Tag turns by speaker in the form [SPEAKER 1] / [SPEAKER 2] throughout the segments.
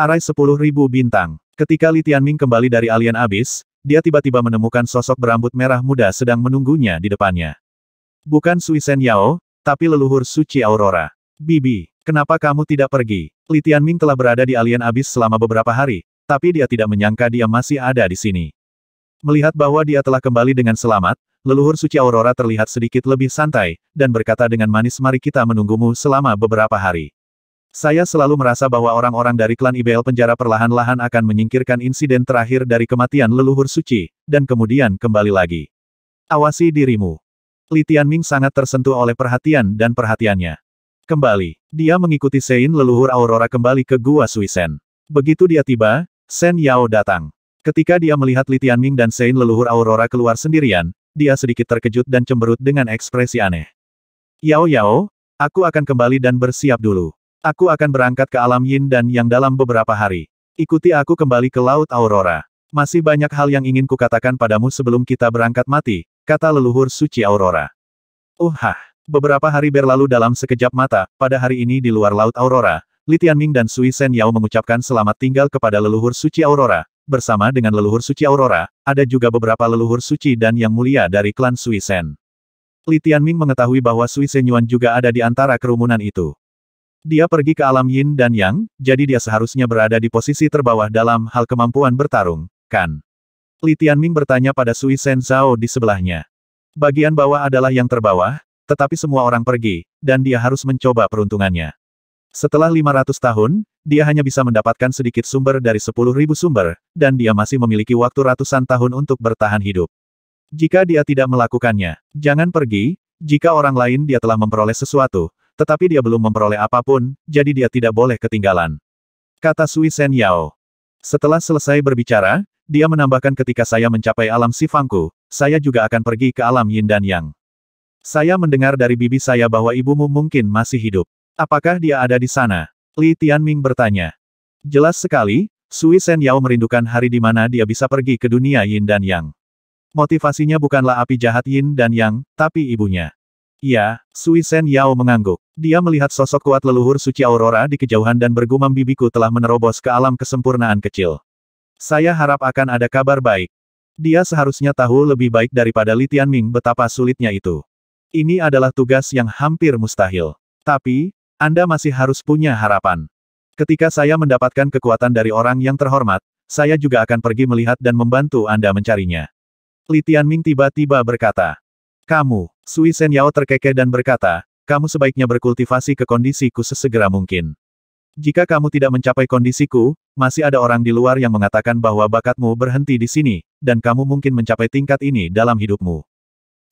[SPEAKER 1] Arai ribu bintang. Ketika Li Tianming kembali dari alien abis, dia tiba-tiba menemukan sosok berambut merah muda sedang menunggunya di depannya. Bukan Sui Sen Yao, tapi leluhur suci Aurora. Bibi, kenapa kamu tidak pergi? Li Tianming telah berada di alien abis selama beberapa hari, tapi dia tidak menyangka dia masih ada di sini. Melihat bahwa dia telah kembali dengan selamat, leluhur suci Aurora terlihat sedikit lebih santai, dan berkata dengan manis mari kita menunggumu selama beberapa hari. Saya selalu merasa bahwa orang-orang dari klan IBL penjara perlahan-lahan akan menyingkirkan insiden terakhir dari kematian leluhur suci, dan kemudian kembali lagi. Awasi dirimu. Li Tianming sangat tersentuh oleh perhatian dan perhatiannya. Kembali, dia mengikuti Sein leluhur Aurora kembali ke Gua Suisen. Begitu dia tiba, Sen Yao datang. Ketika dia melihat Li Tianming dan Sein leluhur Aurora keluar sendirian, dia sedikit terkejut dan cemberut dengan ekspresi aneh. Yao Yao, aku akan kembali dan bersiap dulu. Aku akan berangkat ke alam yin dan yang dalam beberapa hari. Ikuti aku kembali ke Laut Aurora. Masih banyak hal yang ingin kukatakan padamu sebelum kita berangkat mati, kata leluhur suci Aurora. Uhah. Uh, beberapa hari berlalu dalam sekejap mata, pada hari ini di luar Laut Aurora, Li Tianming dan Sui Sen Yao mengucapkan selamat tinggal kepada leluhur suci Aurora. Bersama dengan leluhur suci Aurora, ada juga beberapa leluhur suci dan yang mulia dari klan Sui Sen. Li Tianming mengetahui bahwa Sui Sen Yuan juga ada di antara kerumunan itu. Dia pergi ke alam yin dan yang, jadi dia seharusnya berada di posisi terbawah dalam hal kemampuan bertarung, kan? Li Tianming bertanya pada Sui Sen Zhao di sebelahnya. Bagian bawah adalah yang terbawah, tetapi semua orang pergi, dan dia harus mencoba peruntungannya. Setelah 500 tahun, dia hanya bisa mendapatkan sedikit sumber dari 10.000 sumber, dan dia masih memiliki waktu ratusan tahun untuk bertahan hidup. Jika dia tidak melakukannya, jangan pergi, jika orang lain dia telah memperoleh sesuatu, tetapi dia belum memperoleh apapun, jadi dia tidak boleh ketinggalan. Kata Sui Sen Yao. Setelah selesai berbicara, dia menambahkan ketika saya mencapai alam Sifangku, saya juga akan pergi ke alam Yin dan Yang. Saya mendengar dari bibi saya bahwa ibumu mungkin masih hidup. Apakah dia ada di sana? Li Tianming bertanya. Jelas sekali, Sui Sen Yao merindukan hari di mana dia bisa pergi ke dunia Yin dan Yang. Motivasinya bukanlah api jahat Yin dan Yang, tapi ibunya. Ya, Sui Sen Yao mengangguk. Dia melihat sosok kuat leluhur suci Aurora di kejauhan dan bergumam bibiku telah menerobos ke alam kesempurnaan kecil. Saya harap akan ada kabar baik. Dia seharusnya tahu lebih baik daripada Li Tianming betapa sulitnya itu. Ini adalah tugas yang hampir mustahil. Tapi, Anda masih harus punya harapan. Ketika saya mendapatkan kekuatan dari orang yang terhormat, saya juga akan pergi melihat dan membantu Anda mencarinya. Li Tianming tiba-tiba berkata, kamu, Sui Sen Yao terkekeh dan berkata, kamu sebaiknya berkultivasi ke kondisiku sesegera mungkin. Jika kamu tidak mencapai kondisiku, masih ada orang di luar yang mengatakan bahwa bakatmu berhenti di sini, dan kamu mungkin mencapai tingkat ini dalam hidupmu.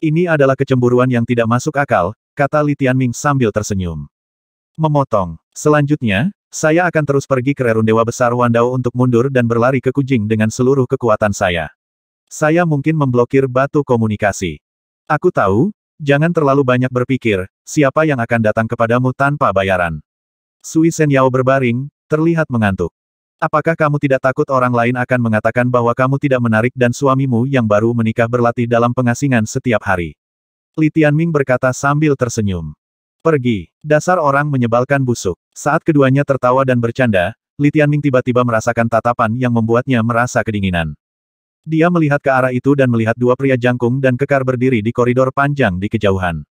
[SPEAKER 1] Ini adalah kecemburuan yang tidak masuk akal, kata Li Tianming sambil tersenyum. Memotong. Selanjutnya, saya akan terus pergi ke Rerun Dewa Besar Wandao untuk mundur dan berlari ke Kujing dengan seluruh kekuatan saya. Saya mungkin memblokir batu komunikasi. Aku tahu, jangan terlalu banyak berpikir, siapa yang akan datang kepadamu tanpa bayaran. Sui Sen Yao berbaring, terlihat mengantuk. Apakah kamu tidak takut orang lain akan mengatakan bahwa kamu tidak menarik dan suamimu yang baru menikah berlatih dalam pengasingan setiap hari? Li Tianming berkata sambil tersenyum. Pergi, dasar orang menyebalkan busuk. Saat keduanya tertawa dan bercanda, Li Tianming tiba-tiba merasakan tatapan yang membuatnya merasa kedinginan. Dia melihat ke arah itu dan melihat dua pria jangkung dan kekar berdiri di koridor panjang di kejauhan.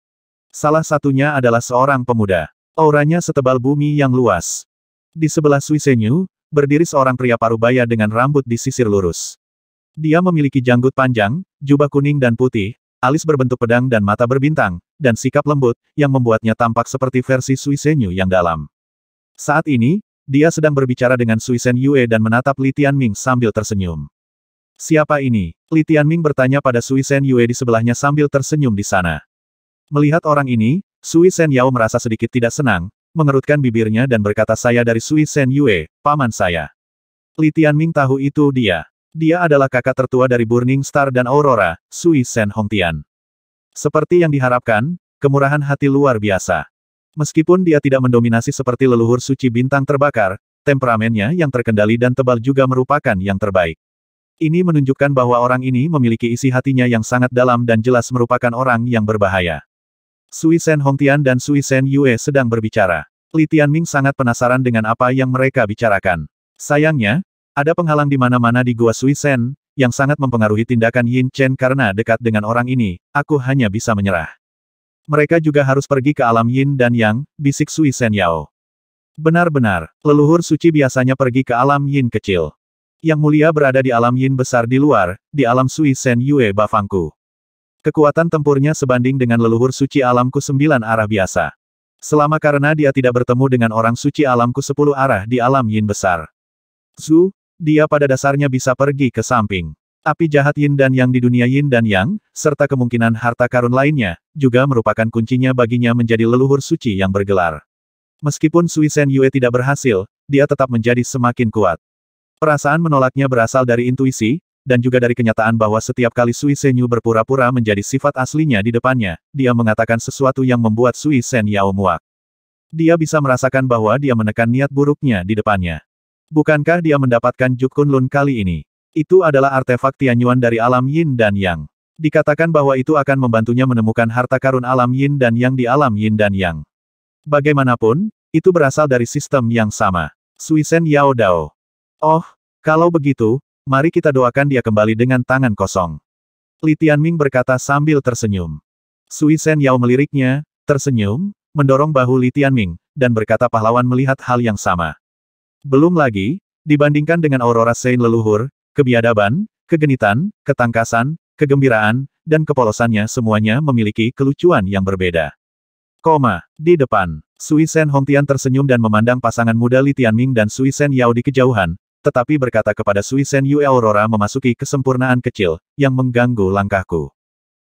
[SPEAKER 1] Salah satunya adalah seorang pemuda. Auranya setebal bumi yang luas. Di sebelah Suisenyu, berdiri seorang pria parubaya dengan rambut disisir lurus. Dia memiliki janggut panjang, jubah kuning dan putih, alis berbentuk pedang dan mata berbintang, dan sikap lembut, yang membuatnya tampak seperti versi Suisenyu yang dalam. Saat ini, dia sedang berbicara dengan Suisenyu dan menatap Li Tianming sambil tersenyum. Siapa ini? Li Tianming bertanya pada Sui Sen Yue di sebelahnya sambil tersenyum di sana. Melihat orang ini, Sui Sen Yao merasa sedikit tidak senang, mengerutkan bibirnya dan berkata saya dari Sui Sen Yue, paman saya. Li Tianming tahu itu dia. Dia adalah kakak tertua dari Burning Star dan Aurora, Sui Sen Hongtian. Seperti yang diharapkan, kemurahan hati luar biasa. Meskipun dia tidak mendominasi seperti leluhur suci bintang terbakar, temperamennya yang terkendali dan tebal juga merupakan yang terbaik. Ini menunjukkan bahwa orang ini memiliki isi hatinya yang sangat dalam dan jelas merupakan orang yang berbahaya. Sui Sen Hongtian dan Sui Sen Yue sedang berbicara. Li Tianming sangat penasaran dengan apa yang mereka bicarakan. Sayangnya, ada penghalang di mana-mana di Gua Sui Sen, yang sangat mempengaruhi tindakan Yin Chen karena dekat dengan orang ini, aku hanya bisa menyerah. Mereka juga harus pergi ke alam Yin dan Yang, bisik Sui Sen Yao. Benar-benar, leluhur suci biasanya pergi ke alam Yin kecil. Yang mulia berada di alam yin besar di luar, di alam Sui Sen Yue Bafangku. Kekuatan tempurnya sebanding dengan leluhur suci alamku sembilan arah biasa. Selama karena dia tidak bertemu dengan orang suci alamku sepuluh arah di alam yin besar. Zu, dia pada dasarnya bisa pergi ke samping. Api jahat yin dan yang di dunia yin dan yang, serta kemungkinan harta karun lainnya, juga merupakan kuncinya baginya menjadi leluhur suci yang bergelar. Meskipun Sui Sen Yue tidak berhasil, dia tetap menjadi semakin kuat. Perasaan menolaknya berasal dari intuisi, dan juga dari kenyataan bahwa setiap kali Sui Senyu berpura-pura menjadi sifat aslinya di depannya, dia mengatakan sesuatu yang membuat Sui Sen Yao muak. Dia bisa merasakan bahwa dia menekan niat buruknya di depannya. Bukankah dia mendapatkan Juk Lun kali ini? Itu adalah artefak Tianyuan dari alam Yin dan Yang. Dikatakan bahwa itu akan membantunya menemukan harta karun alam yin dan yang di alam yin dan yang. Bagaimanapun, itu berasal dari sistem yang sama. Suisen Yao Dao. Oh, kalau begitu, mari kita doakan dia kembali dengan tangan kosong. Li Tianming berkata sambil tersenyum. Sui Sen Yao meliriknya, tersenyum, mendorong bahu Li Tianming, dan berkata pahlawan melihat hal yang sama. Belum lagi, dibandingkan dengan aurora Sein leluhur, kebiadaban, kegenitan, ketangkasan, kegembiraan, dan kepolosannya semuanya memiliki kelucuan yang berbeda. Koma, di depan, Sui Sen Hongtian tersenyum dan memandang pasangan muda Li Tianming dan Sui Sen Yao di kejauhan, tetapi berkata kepada Sui Sen Yue Aurora memasuki kesempurnaan kecil, yang mengganggu langkahku.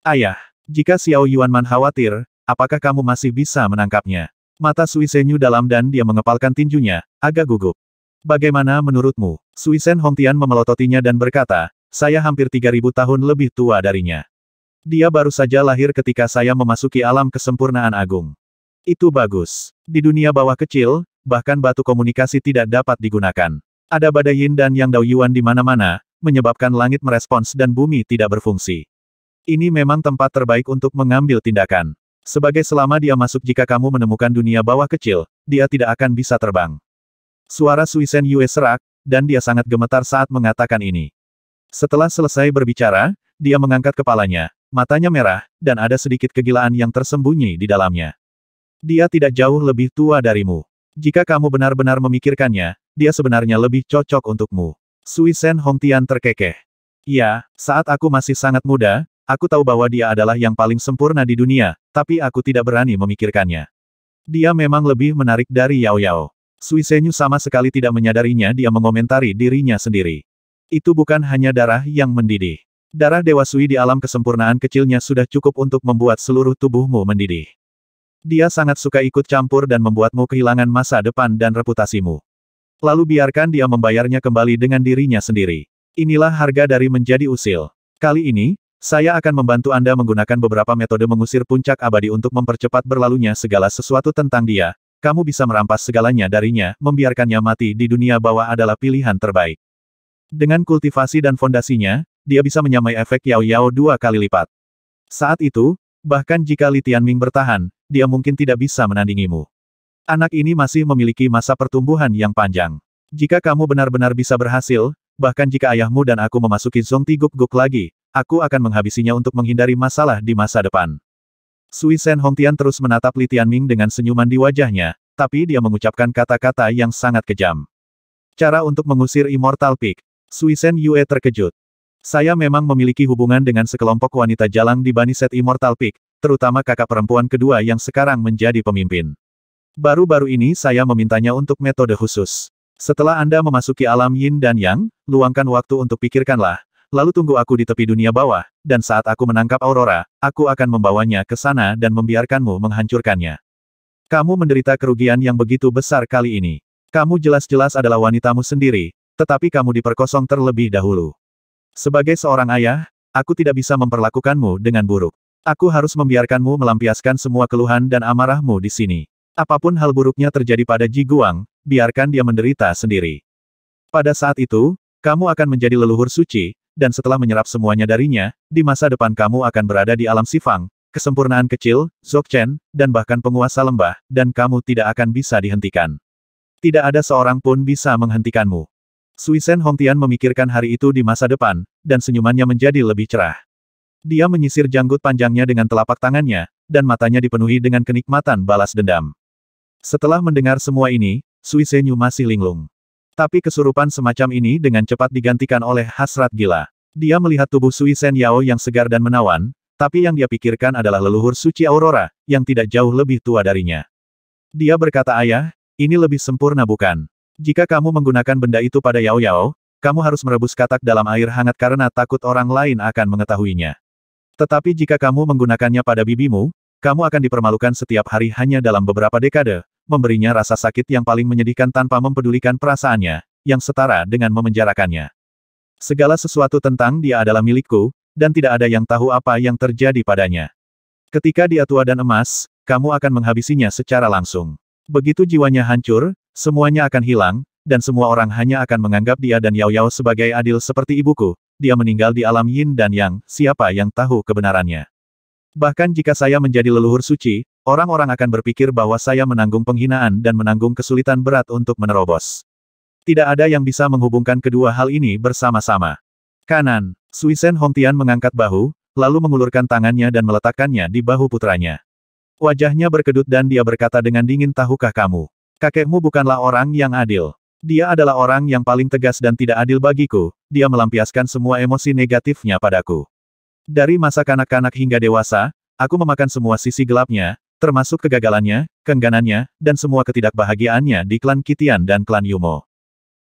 [SPEAKER 1] Ayah, jika Xiao Yuan Man khawatir, apakah kamu masih bisa menangkapnya? Mata Sui Sen Yu dalam dan dia mengepalkan tinjunya, agak gugup. Bagaimana menurutmu? Sui Sen Tian memelototinya dan berkata, saya hampir 3000 tahun lebih tua darinya. Dia baru saja lahir ketika saya memasuki alam kesempurnaan agung. Itu bagus. Di dunia bawah kecil, bahkan batu komunikasi tidak dapat digunakan. Ada badai yin dan yang daoyuan di mana-mana, menyebabkan langit merespons dan bumi tidak berfungsi. Ini memang tempat terbaik untuk mengambil tindakan. Sebagai selama dia masuk jika kamu menemukan dunia bawah kecil, dia tidak akan bisa terbang. Suara Suisen Yue serak, dan dia sangat gemetar saat mengatakan ini. Setelah selesai berbicara, dia mengangkat kepalanya, matanya merah, dan ada sedikit kegilaan yang tersembunyi di dalamnya. Dia tidak jauh lebih tua darimu. Jika kamu benar-benar memikirkannya, dia sebenarnya lebih cocok untukmu. Sui Sen Hongtian terkekeh. Ya, saat aku masih sangat muda, aku tahu bahwa dia adalah yang paling sempurna di dunia, tapi aku tidak berani memikirkannya. Dia memang lebih menarik dari Yao Yao. Sui Senyu sama sekali tidak menyadarinya dia mengomentari dirinya sendiri. Itu bukan hanya darah yang mendidih. Darah Dewa Sui di alam kesempurnaan kecilnya sudah cukup untuk membuat seluruh tubuhmu mendidih. Dia sangat suka ikut campur dan membuatmu kehilangan masa depan dan reputasimu. Lalu biarkan dia membayarnya kembali dengan dirinya sendiri. Inilah harga dari menjadi usil. Kali ini, saya akan membantu Anda menggunakan beberapa metode mengusir puncak abadi untuk mempercepat berlalunya segala sesuatu tentang dia. Kamu bisa merampas segalanya darinya, membiarkannya mati di dunia bawah adalah pilihan terbaik. Dengan kultivasi dan fondasinya, dia bisa menyamai efek Yao Yao dua kali lipat. Saat itu, Bahkan jika Li Tianming bertahan, dia mungkin tidak bisa menandingimu. Anak ini masih memiliki masa pertumbuhan yang panjang. Jika kamu benar-benar bisa berhasil, bahkan jika ayahmu dan aku memasuki Ti Guk-Guk lagi, aku akan menghabisinya untuk menghindari masalah di masa depan. Sui Sen Hongtian terus menatap Li Tianming dengan senyuman di wajahnya, tapi dia mengucapkan kata-kata yang sangat kejam. Cara untuk mengusir Immortal Peak. Sui Sen Yue terkejut. Saya memang memiliki hubungan dengan sekelompok wanita jalang di set Immortal Peak, terutama kakak perempuan kedua yang sekarang menjadi pemimpin. Baru-baru ini saya memintanya untuk metode khusus. Setelah Anda memasuki alam yin dan yang, luangkan waktu untuk pikirkanlah, lalu tunggu aku di tepi dunia bawah, dan saat aku menangkap Aurora, aku akan membawanya ke sana dan membiarkanmu menghancurkannya. Kamu menderita kerugian yang begitu besar kali ini. Kamu jelas-jelas adalah wanitamu sendiri, tetapi kamu diperkosong terlebih dahulu. Sebagai seorang ayah, aku tidak bisa memperlakukanmu dengan buruk. Aku harus membiarkanmu melampiaskan semua keluhan dan amarahmu di sini. Apapun hal buruknya terjadi pada Ji Guang, biarkan dia menderita sendiri. Pada saat itu, kamu akan menjadi leluhur suci, dan setelah menyerap semuanya darinya, di masa depan kamu akan berada di alam sifang, kesempurnaan kecil, Chen, dan bahkan penguasa lembah, dan kamu tidak akan bisa dihentikan. Tidak ada seorang pun bisa menghentikanmu. Suisen Hongtian memikirkan hari itu di masa depan, dan senyumannya menjadi lebih cerah. Dia menyisir janggut panjangnya dengan telapak tangannya, dan matanya dipenuhi dengan kenikmatan balas dendam. Setelah mendengar semua ini, Suisenyu masih linglung. Tapi kesurupan semacam ini dengan cepat digantikan oleh hasrat gila. Dia melihat tubuh Suisen Yao yang segar dan menawan, tapi yang dia pikirkan adalah leluhur suci Aurora, yang tidak jauh lebih tua darinya. Dia berkata ayah, ini lebih sempurna bukan? Jika kamu menggunakan benda itu pada Yao Yao, kamu harus merebus katak dalam air hangat karena takut orang lain akan mengetahuinya. Tetapi jika kamu menggunakannya pada bibimu, kamu akan dipermalukan setiap hari hanya dalam beberapa dekade, memberinya rasa sakit yang paling menyedihkan tanpa mempedulikan perasaannya, yang setara dengan memenjarakannya. Segala sesuatu tentang dia adalah milikku, dan tidak ada yang tahu apa yang terjadi padanya. Ketika dia tua dan emas, kamu akan menghabisinya secara langsung. Begitu jiwanya hancur, Semuanya akan hilang, dan semua orang hanya akan menganggap dia dan Yao Yao sebagai adil seperti ibuku, dia meninggal di alam yin dan yang, siapa yang tahu kebenarannya. Bahkan jika saya menjadi leluhur suci, orang-orang akan berpikir bahwa saya menanggung penghinaan dan menanggung kesulitan berat untuk menerobos. Tidak ada yang bisa menghubungkan kedua hal ini bersama-sama. Kanan, Suisen Hongtian mengangkat bahu, lalu mengulurkan tangannya dan meletakkannya di bahu putranya. Wajahnya berkedut dan dia berkata dengan dingin tahukah kamu? Kakekmu bukanlah orang yang adil. Dia adalah orang yang paling tegas dan tidak adil bagiku, dia melampiaskan semua emosi negatifnya padaku. Dari masa kanak-kanak hingga dewasa, aku memakan semua sisi gelapnya, termasuk kegagalannya, kengganannya, dan semua ketidakbahagiaannya di klan Kitian dan klan Yumo.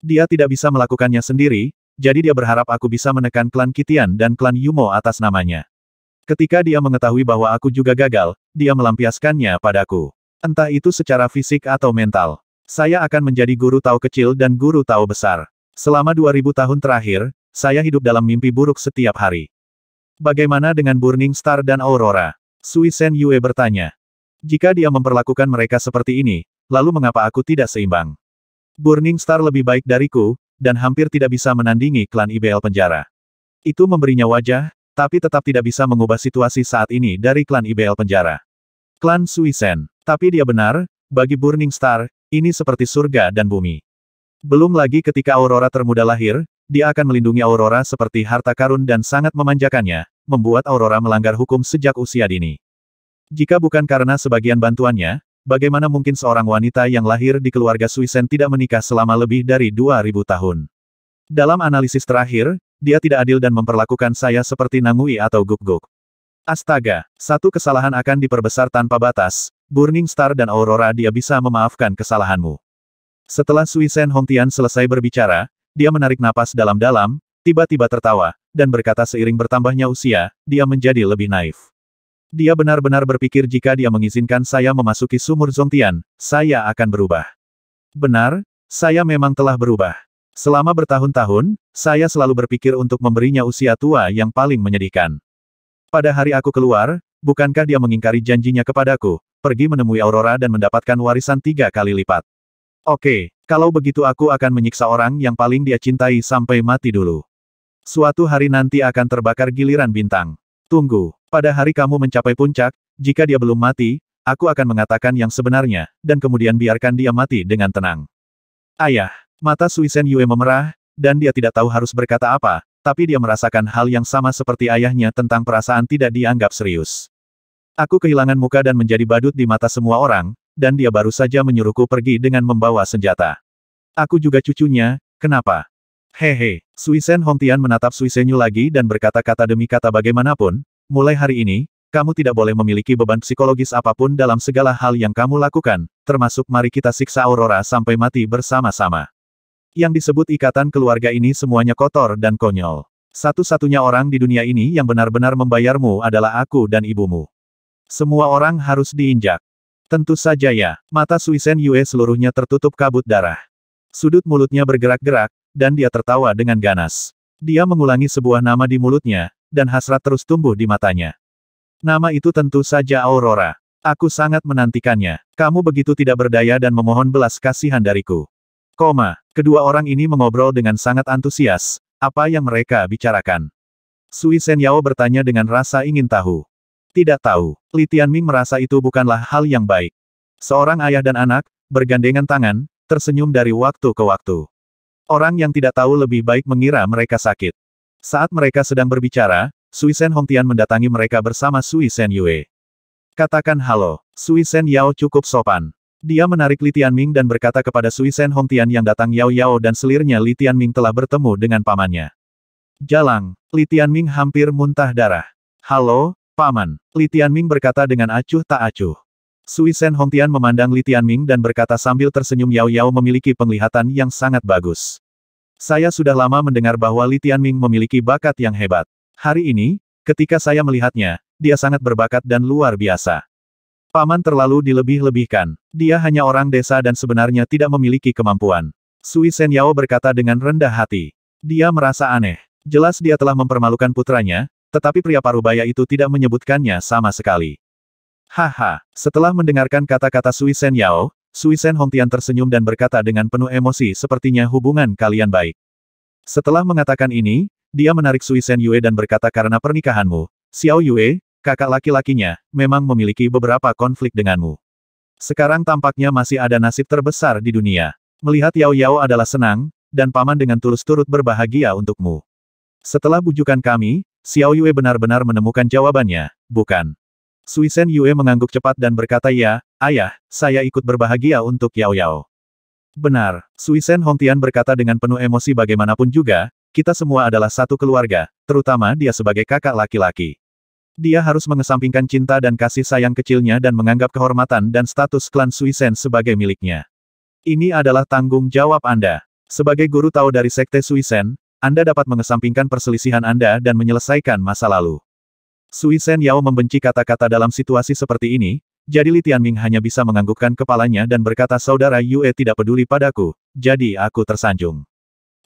[SPEAKER 1] Dia tidak bisa melakukannya sendiri, jadi dia berharap aku bisa menekan klan Kitian dan klan Yumo atas namanya. Ketika dia mengetahui bahwa aku juga gagal, dia melampiaskannya padaku. Entah itu secara fisik atau mental. Saya akan menjadi guru tahu kecil dan guru tahu besar. Selama 2000 tahun terakhir, saya hidup dalam mimpi buruk setiap hari. Bagaimana dengan Burning Star dan Aurora? Sui Sen Yue bertanya. Jika dia memperlakukan mereka seperti ini, lalu mengapa aku tidak seimbang? Burning Star lebih baik dariku, dan hampir tidak bisa menandingi klan IBL penjara. Itu memberinya wajah, tapi tetap tidak bisa mengubah situasi saat ini dari klan IBL penjara. Klan Suisen tapi dia benar, bagi Burning Star, ini seperti surga dan bumi. Belum lagi ketika Aurora termuda lahir, dia akan melindungi Aurora seperti harta karun dan sangat memanjakannya, membuat Aurora melanggar hukum sejak usia dini. Jika bukan karena sebagian bantuannya, bagaimana mungkin seorang wanita yang lahir di keluarga Suisen tidak menikah selama lebih dari 2000 tahun? Dalam analisis terakhir, dia tidak adil dan memperlakukan saya seperti Nangui atau Guk-Guk. Astaga, satu kesalahan akan diperbesar tanpa batas, Burning Star dan Aurora dia bisa memaafkan kesalahanmu. Setelah Sui Sen Hongtian selesai berbicara, dia menarik napas dalam-dalam, tiba-tiba tertawa, dan berkata seiring bertambahnya usia, dia menjadi lebih naif. Dia benar-benar berpikir jika dia mengizinkan saya memasuki sumur Zongtian, saya akan berubah. Benar, saya memang telah berubah. Selama bertahun-tahun, saya selalu berpikir untuk memberinya usia tua yang paling menyedihkan. Pada hari aku keluar, bukankah dia mengingkari janjinya kepadaku, pergi menemui Aurora dan mendapatkan warisan tiga kali lipat. Oke, kalau begitu aku akan menyiksa orang yang paling dia cintai sampai mati dulu. Suatu hari nanti akan terbakar giliran bintang. Tunggu, pada hari kamu mencapai puncak, jika dia belum mati, aku akan mengatakan yang sebenarnya, dan kemudian biarkan dia mati dengan tenang. Ayah, mata Suisen Yue memerah, dan dia tidak tahu harus berkata apa, tapi dia merasakan hal yang sama seperti ayahnya tentang perasaan tidak dianggap serius. Aku kehilangan muka dan menjadi badut di mata semua orang, dan dia baru saja menyuruhku pergi dengan membawa senjata. Aku juga cucunya, kenapa? Hehe, Suisen Hongtian menatap Suisenyu lagi dan berkata-kata demi kata bagaimanapun, mulai hari ini, kamu tidak boleh memiliki beban psikologis apapun dalam segala hal yang kamu lakukan, termasuk mari kita siksa Aurora sampai mati bersama-sama. Yang disebut ikatan keluarga ini semuanya kotor dan konyol. Satu-satunya orang di dunia ini yang benar-benar membayarmu adalah aku dan ibumu. Semua orang harus diinjak. Tentu saja ya, mata Suisen Yue seluruhnya tertutup kabut darah. Sudut mulutnya bergerak-gerak, dan dia tertawa dengan ganas. Dia mengulangi sebuah nama di mulutnya, dan hasrat terus tumbuh di matanya. Nama itu tentu saja Aurora. Aku sangat menantikannya. Kamu begitu tidak berdaya dan memohon belas kasihan dariku. Koma, kedua orang ini mengobrol dengan sangat antusias, apa yang mereka bicarakan. Sui Sen Yao bertanya dengan rasa ingin tahu. Tidak tahu, Li Tianming merasa itu bukanlah hal yang baik. Seorang ayah dan anak, bergandengan tangan, tersenyum dari waktu ke waktu. Orang yang tidak tahu lebih baik mengira mereka sakit. Saat mereka sedang berbicara, Sui Sen Hongtian mendatangi mereka bersama Sui Sen Yue. Katakan halo, Sui Sen Yao cukup sopan. Dia menarik Li Tianming dan berkata kepada Sui Sen Hongtian yang datang Yao Yao dan selirnya Li Tianming telah bertemu dengan pamannya. Jalang, Li Tianming hampir muntah darah. Halo, Paman, Li Tianming berkata dengan acuh tak acuh. Sui Sen Hongtian memandang Li Tianming dan berkata sambil tersenyum Yao Yao memiliki penglihatan yang sangat bagus. Saya sudah lama mendengar bahwa Li Tianming memiliki bakat yang hebat. Hari ini, ketika saya melihatnya, dia sangat berbakat dan luar biasa. Paman terlalu dilebih-lebihkan. Dia hanya orang desa dan sebenarnya tidak memiliki kemampuan. Sui Sen Yao berkata dengan rendah hati. Dia merasa aneh. Jelas dia telah mempermalukan putranya, tetapi pria parubaya itu tidak menyebutkannya sama sekali. Haha, setelah mendengarkan kata-kata Sui Sen Yao, Sui Sen Hongtian tersenyum dan berkata dengan penuh emosi sepertinya hubungan kalian baik. Setelah mengatakan ini, dia menarik Sui Sen Yue dan berkata karena pernikahanmu, Xiao Yue, kakak laki-lakinya, memang memiliki beberapa konflik denganmu. Sekarang tampaknya masih ada nasib terbesar di dunia. Melihat Yao Yao adalah senang, dan paman dengan tulus turut berbahagia untukmu. Setelah bujukan kami, Xiao Yue benar-benar menemukan jawabannya, bukan? Sui Sen Yue mengangguk cepat dan berkata ya, ayah, saya ikut berbahagia untuk Yao Yao. Benar, Sui Hong Hongtian berkata dengan penuh emosi bagaimanapun juga, kita semua adalah satu keluarga, terutama dia sebagai kakak laki-laki. Dia harus mengesampingkan cinta dan kasih sayang kecilnya dan menganggap kehormatan dan status klan Sui Sen sebagai miliknya. Ini adalah tanggung jawab Anda. Sebagai guru tahu dari Sekte Sui Sen, anda dapat mengesampingkan perselisihan Anda dan menyelesaikan masa lalu. Sui Sen Yao membenci kata-kata dalam situasi seperti ini, jadi Li Tianming hanya bisa menganggukkan kepalanya dan berkata Saudara Yue tidak peduli padaku, jadi aku tersanjung.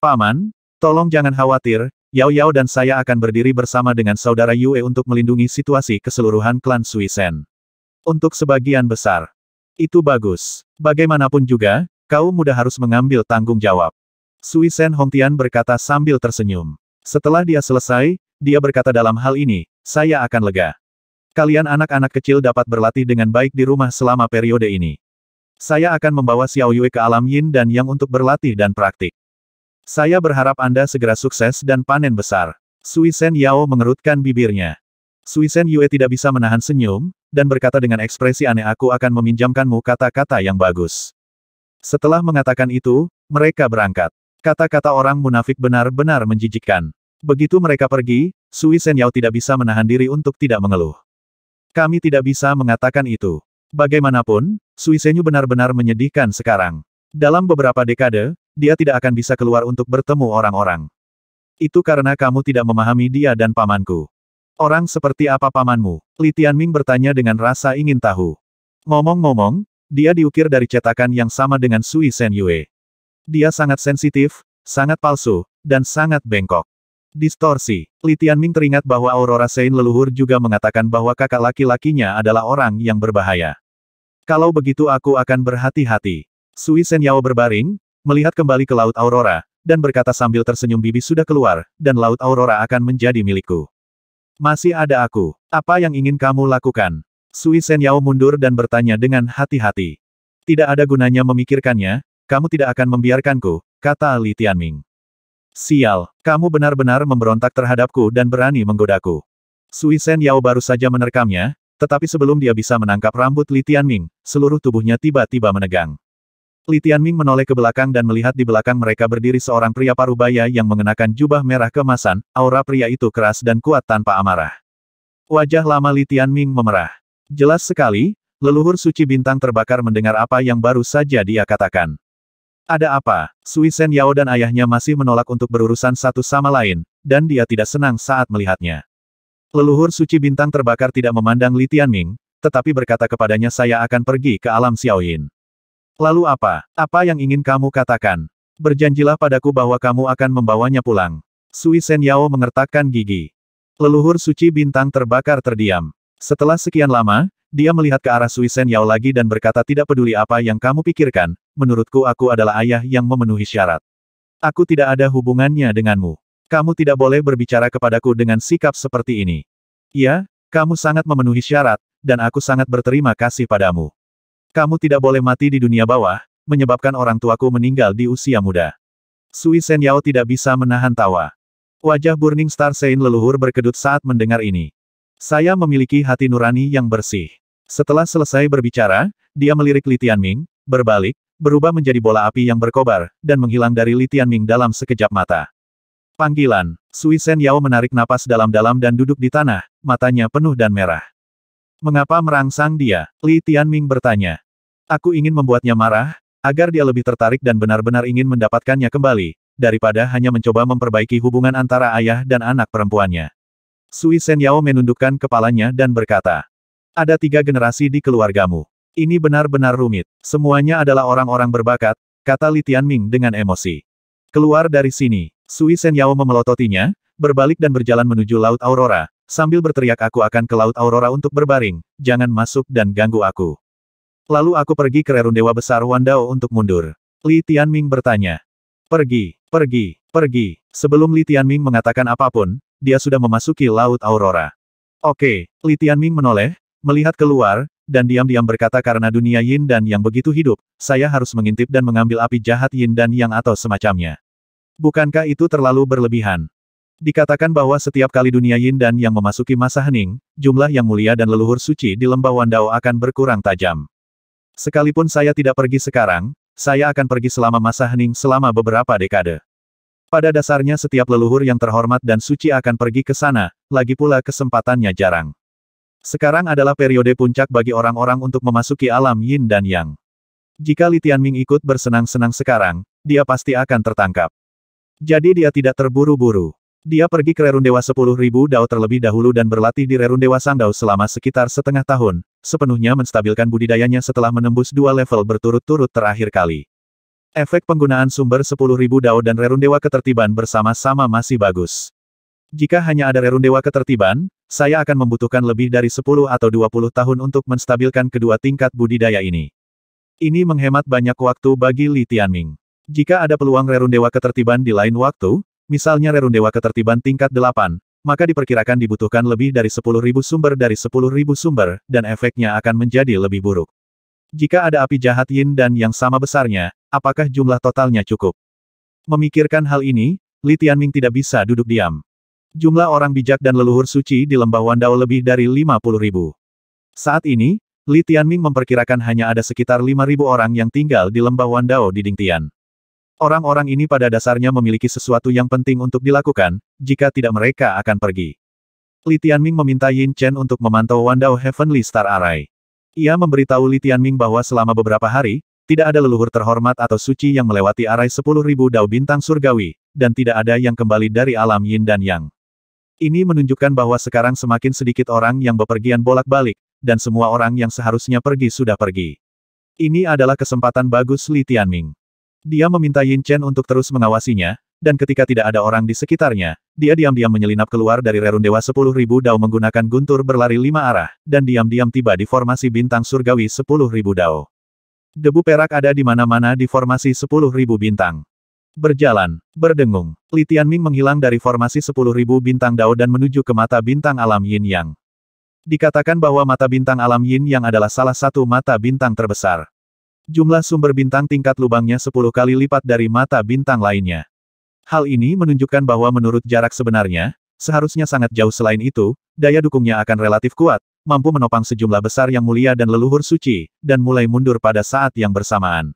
[SPEAKER 1] Paman, tolong jangan khawatir, Yao Yao dan saya akan berdiri bersama dengan Saudara Yue untuk melindungi situasi keseluruhan klan Sui Sen. Untuk sebagian besar. Itu bagus. Bagaimanapun juga, kau muda harus mengambil tanggung jawab. Sui Sen Hongtian berkata sambil tersenyum. Setelah dia selesai, dia berkata dalam hal ini, saya akan lega. Kalian anak-anak kecil dapat berlatih dengan baik di rumah selama periode ini. Saya akan membawa Xiao Yue ke alam Yin dan Yang untuk berlatih dan praktik. Saya berharap Anda segera sukses dan panen besar. Sui Sen Yao mengerutkan bibirnya. Sui Sen Yue tidak bisa menahan senyum, dan berkata dengan ekspresi aneh aku akan meminjamkanmu kata-kata yang bagus. Setelah mengatakan itu, mereka berangkat. Kata-kata orang munafik benar-benar menjijikkan. Begitu mereka pergi, Sui Sen Yao tidak bisa menahan diri untuk tidak mengeluh. Kami tidak bisa mengatakan itu. Bagaimanapun, Sui Senyu benar-benar menyedihkan sekarang. Dalam beberapa dekade, dia tidak akan bisa keluar untuk bertemu orang-orang. Itu karena kamu tidak memahami dia dan pamanku. Orang seperti apa pamanmu? Li Tianming bertanya dengan rasa ingin tahu. Ngomong-ngomong, dia diukir dari cetakan yang sama dengan Sui Sen Yue. Dia sangat sensitif, sangat palsu, dan sangat bengkok. Distorsi. Li Tianming teringat bahwa Aurora Sein leluhur juga mengatakan bahwa kakak laki-lakinya adalah orang yang berbahaya. Kalau begitu aku akan berhati-hati. Sui Sen Yao berbaring, melihat kembali ke Laut Aurora, dan berkata sambil tersenyum bibi sudah keluar, dan Laut Aurora akan menjadi milikku. Masih ada aku. Apa yang ingin kamu lakukan? Sui Sen Yao mundur dan bertanya dengan hati-hati. Tidak ada gunanya memikirkannya, kamu tidak akan membiarkanku, kata Li Tianming. Sial, kamu benar-benar memberontak terhadapku dan berani menggodaku. Sui Sen Yao baru saja menerkamnya, tetapi sebelum dia bisa menangkap rambut Li Tianming, seluruh tubuhnya tiba-tiba menegang. Li Tianming menoleh ke belakang dan melihat di belakang mereka berdiri seorang pria parubaya yang mengenakan jubah merah kemasan, aura pria itu keras dan kuat tanpa amarah. Wajah lama Li Tianming memerah. Jelas sekali, leluhur suci bintang terbakar mendengar apa yang baru saja dia katakan. Ada apa? Sui Sen Yao dan ayahnya masih menolak untuk berurusan satu sama lain, dan dia tidak senang saat melihatnya. Leluhur suci bintang terbakar tidak memandang Li Tianming, tetapi berkata kepadanya saya akan pergi ke alam Xiaoyin. Lalu apa? Apa yang ingin kamu katakan? Berjanjilah padaku bahwa kamu akan membawanya pulang. Sui Sen Yao mengertakkan gigi. Leluhur suci bintang terbakar terdiam. Setelah sekian lama, dia melihat ke arah Sui Sen Yao lagi dan berkata tidak peduli apa yang kamu pikirkan, menurutku aku adalah ayah yang memenuhi syarat. Aku tidak ada hubungannya denganmu. Kamu tidak boleh berbicara kepadaku dengan sikap seperti ini. Ya, kamu sangat memenuhi syarat, dan aku sangat berterima kasih padamu. Kamu tidak boleh mati di dunia bawah, menyebabkan orang tuaku meninggal di usia muda. Sui Sen Yao tidak bisa menahan tawa. Wajah Burning Star Sein leluhur berkedut saat mendengar ini. Saya memiliki hati nurani yang bersih. Setelah selesai berbicara, dia melirik Li Tianming, berbalik, berubah menjadi bola api yang berkobar, dan menghilang dari Li Tianming dalam sekejap mata. Panggilan, Sui Sen Yao menarik napas dalam-dalam dan duduk di tanah, matanya penuh dan merah. Mengapa merangsang dia? Li Tianming bertanya. Aku ingin membuatnya marah, agar dia lebih tertarik dan benar-benar ingin mendapatkannya kembali, daripada hanya mencoba memperbaiki hubungan antara ayah dan anak perempuannya. Sui Sen Yao menundukkan kepalanya dan berkata, ada tiga generasi di keluargamu. Ini benar-benar rumit. Semuanya adalah orang-orang berbakat, kata Li Tianming dengan emosi. Keluar dari sini. Sui Sen Yao memelototinya, berbalik dan berjalan menuju Laut Aurora, sambil berteriak aku akan ke Laut Aurora untuk berbaring, jangan masuk dan ganggu aku. Lalu aku pergi ke Rerun Dewa Besar Wandao untuk mundur. Li Tianming bertanya. Pergi, pergi, pergi. Sebelum Li Tianming mengatakan apapun, dia sudah memasuki Laut Aurora. Oke, Li Tianming menoleh, melihat keluar, dan diam-diam berkata karena dunia yin dan yang begitu hidup, saya harus mengintip dan mengambil api jahat yin dan yang atau semacamnya. Bukankah itu terlalu berlebihan? Dikatakan bahwa setiap kali dunia yin dan yang memasuki masa hening, jumlah yang mulia dan leluhur suci di lembah Wandao akan berkurang tajam. Sekalipun saya tidak pergi sekarang, saya akan pergi selama masa hening selama beberapa dekade. Pada dasarnya setiap leluhur yang terhormat dan suci akan pergi ke sana, lagi pula kesempatannya jarang. Sekarang adalah periode puncak bagi orang-orang untuk memasuki alam yin dan yang. Jika Li Tianming ikut bersenang-senang sekarang, dia pasti akan tertangkap. Jadi dia tidak terburu-buru. Dia pergi ke Rerun Dewa 10.000 Dao terlebih dahulu dan berlatih di Rerun Dewa Sangdao selama sekitar setengah tahun, sepenuhnya menstabilkan budidayanya setelah menembus dua level berturut-turut terakhir kali. Efek penggunaan sumber 10.000 dao dan Rerundewa Ketertiban bersama-sama masih bagus. Jika hanya ada Rerundewa Ketertiban, saya akan membutuhkan lebih dari 10 atau 20 tahun untuk menstabilkan kedua tingkat budidaya ini. Ini menghemat banyak waktu bagi Li Tianming. Jika ada peluang Rerundewa Ketertiban di lain waktu, misalnya Rerundewa Ketertiban tingkat 8, maka diperkirakan dibutuhkan lebih dari 10.000 sumber dari 10.000 sumber, dan efeknya akan menjadi lebih buruk. Jika ada api jahat yin dan yang sama besarnya, Apakah jumlah totalnya cukup? Memikirkan hal ini, Li Tianming tidak bisa duduk diam. Jumlah orang bijak dan leluhur suci di lembah Wandao lebih dari 50 ribu. Saat ini, Li Tianming memperkirakan hanya ada sekitar ribu orang yang tinggal di lembah Wandao di Dingtian. Orang-orang ini pada dasarnya memiliki sesuatu yang penting untuk dilakukan, jika tidak mereka akan pergi. Li Tianming meminta Yin Chen untuk memantau Wandao Heavenly Star Array. Ia memberitahu Li Tianming bahwa selama beberapa hari, tidak ada leluhur terhormat atau suci yang melewati arai sepuluh ribu dao bintang surgawi, dan tidak ada yang kembali dari alam yin dan yang. Ini menunjukkan bahwa sekarang semakin sedikit orang yang bepergian bolak-balik, dan semua orang yang seharusnya pergi sudah pergi. Ini adalah kesempatan bagus Li Tianming. Dia meminta Yin Chen untuk terus mengawasinya, dan ketika tidak ada orang di sekitarnya, dia diam-diam menyelinap keluar dari Rerun Dewa ribu Dao menggunakan guntur berlari lima arah, dan diam-diam tiba di formasi bintang surgawi sepuluh ribu Dao. Debu perak ada di mana-mana di formasi 10.000 bintang. Berjalan, berdengung, Li Tianming menghilang dari formasi 10.000 bintang Dao dan menuju ke mata bintang alam Yin Yang. Dikatakan bahwa mata bintang alam Yin Yang adalah salah satu mata bintang terbesar. Jumlah sumber bintang tingkat lubangnya 10 kali lipat dari mata bintang lainnya. Hal ini menunjukkan bahwa menurut jarak sebenarnya, seharusnya sangat jauh selain itu, daya dukungnya akan relatif kuat, mampu menopang sejumlah besar yang mulia dan leluhur suci, dan mulai mundur pada saat yang bersamaan.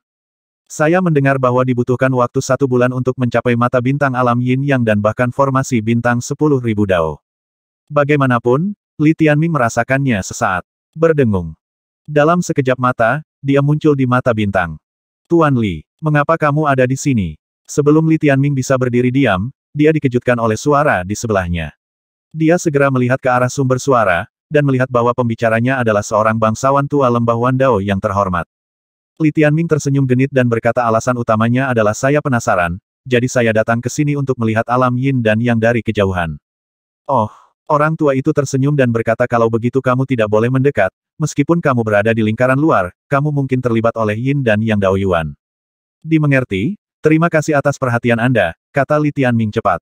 [SPEAKER 1] Saya mendengar bahwa dibutuhkan waktu satu bulan untuk mencapai mata bintang alam yin yang dan bahkan formasi bintang 10.000 dao. Bagaimanapun, Li Tianming merasakannya sesaat. Berdengung. Dalam sekejap mata, dia muncul di mata bintang. Tuan Li, mengapa kamu ada di sini? Sebelum Li Tianming bisa berdiri diam, dia dikejutkan oleh suara di sebelahnya. Dia segera melihat ke arah sumber suara, dan melihat bahwa pembicaranya adalah seorang bangsawan tua lembah Wandao yang terhormat. Li Tianming tersenyum genit dan berkata alasan utamanya adalah saya penasaran, jadi saya datang ke sini untuk melihat alam yin dan yang dari kejauhan. Oh, orang tua itu tersenyum dan berkata kalau begitu kamu tidak boleh mendekat, meskipun kamu berada di lingkaran luar, kamu mungkin terlibat oleh yin dan yang daoyuan. Dimengerti, terima kasih atas perhatian Anda, kata Li Tianming cepat.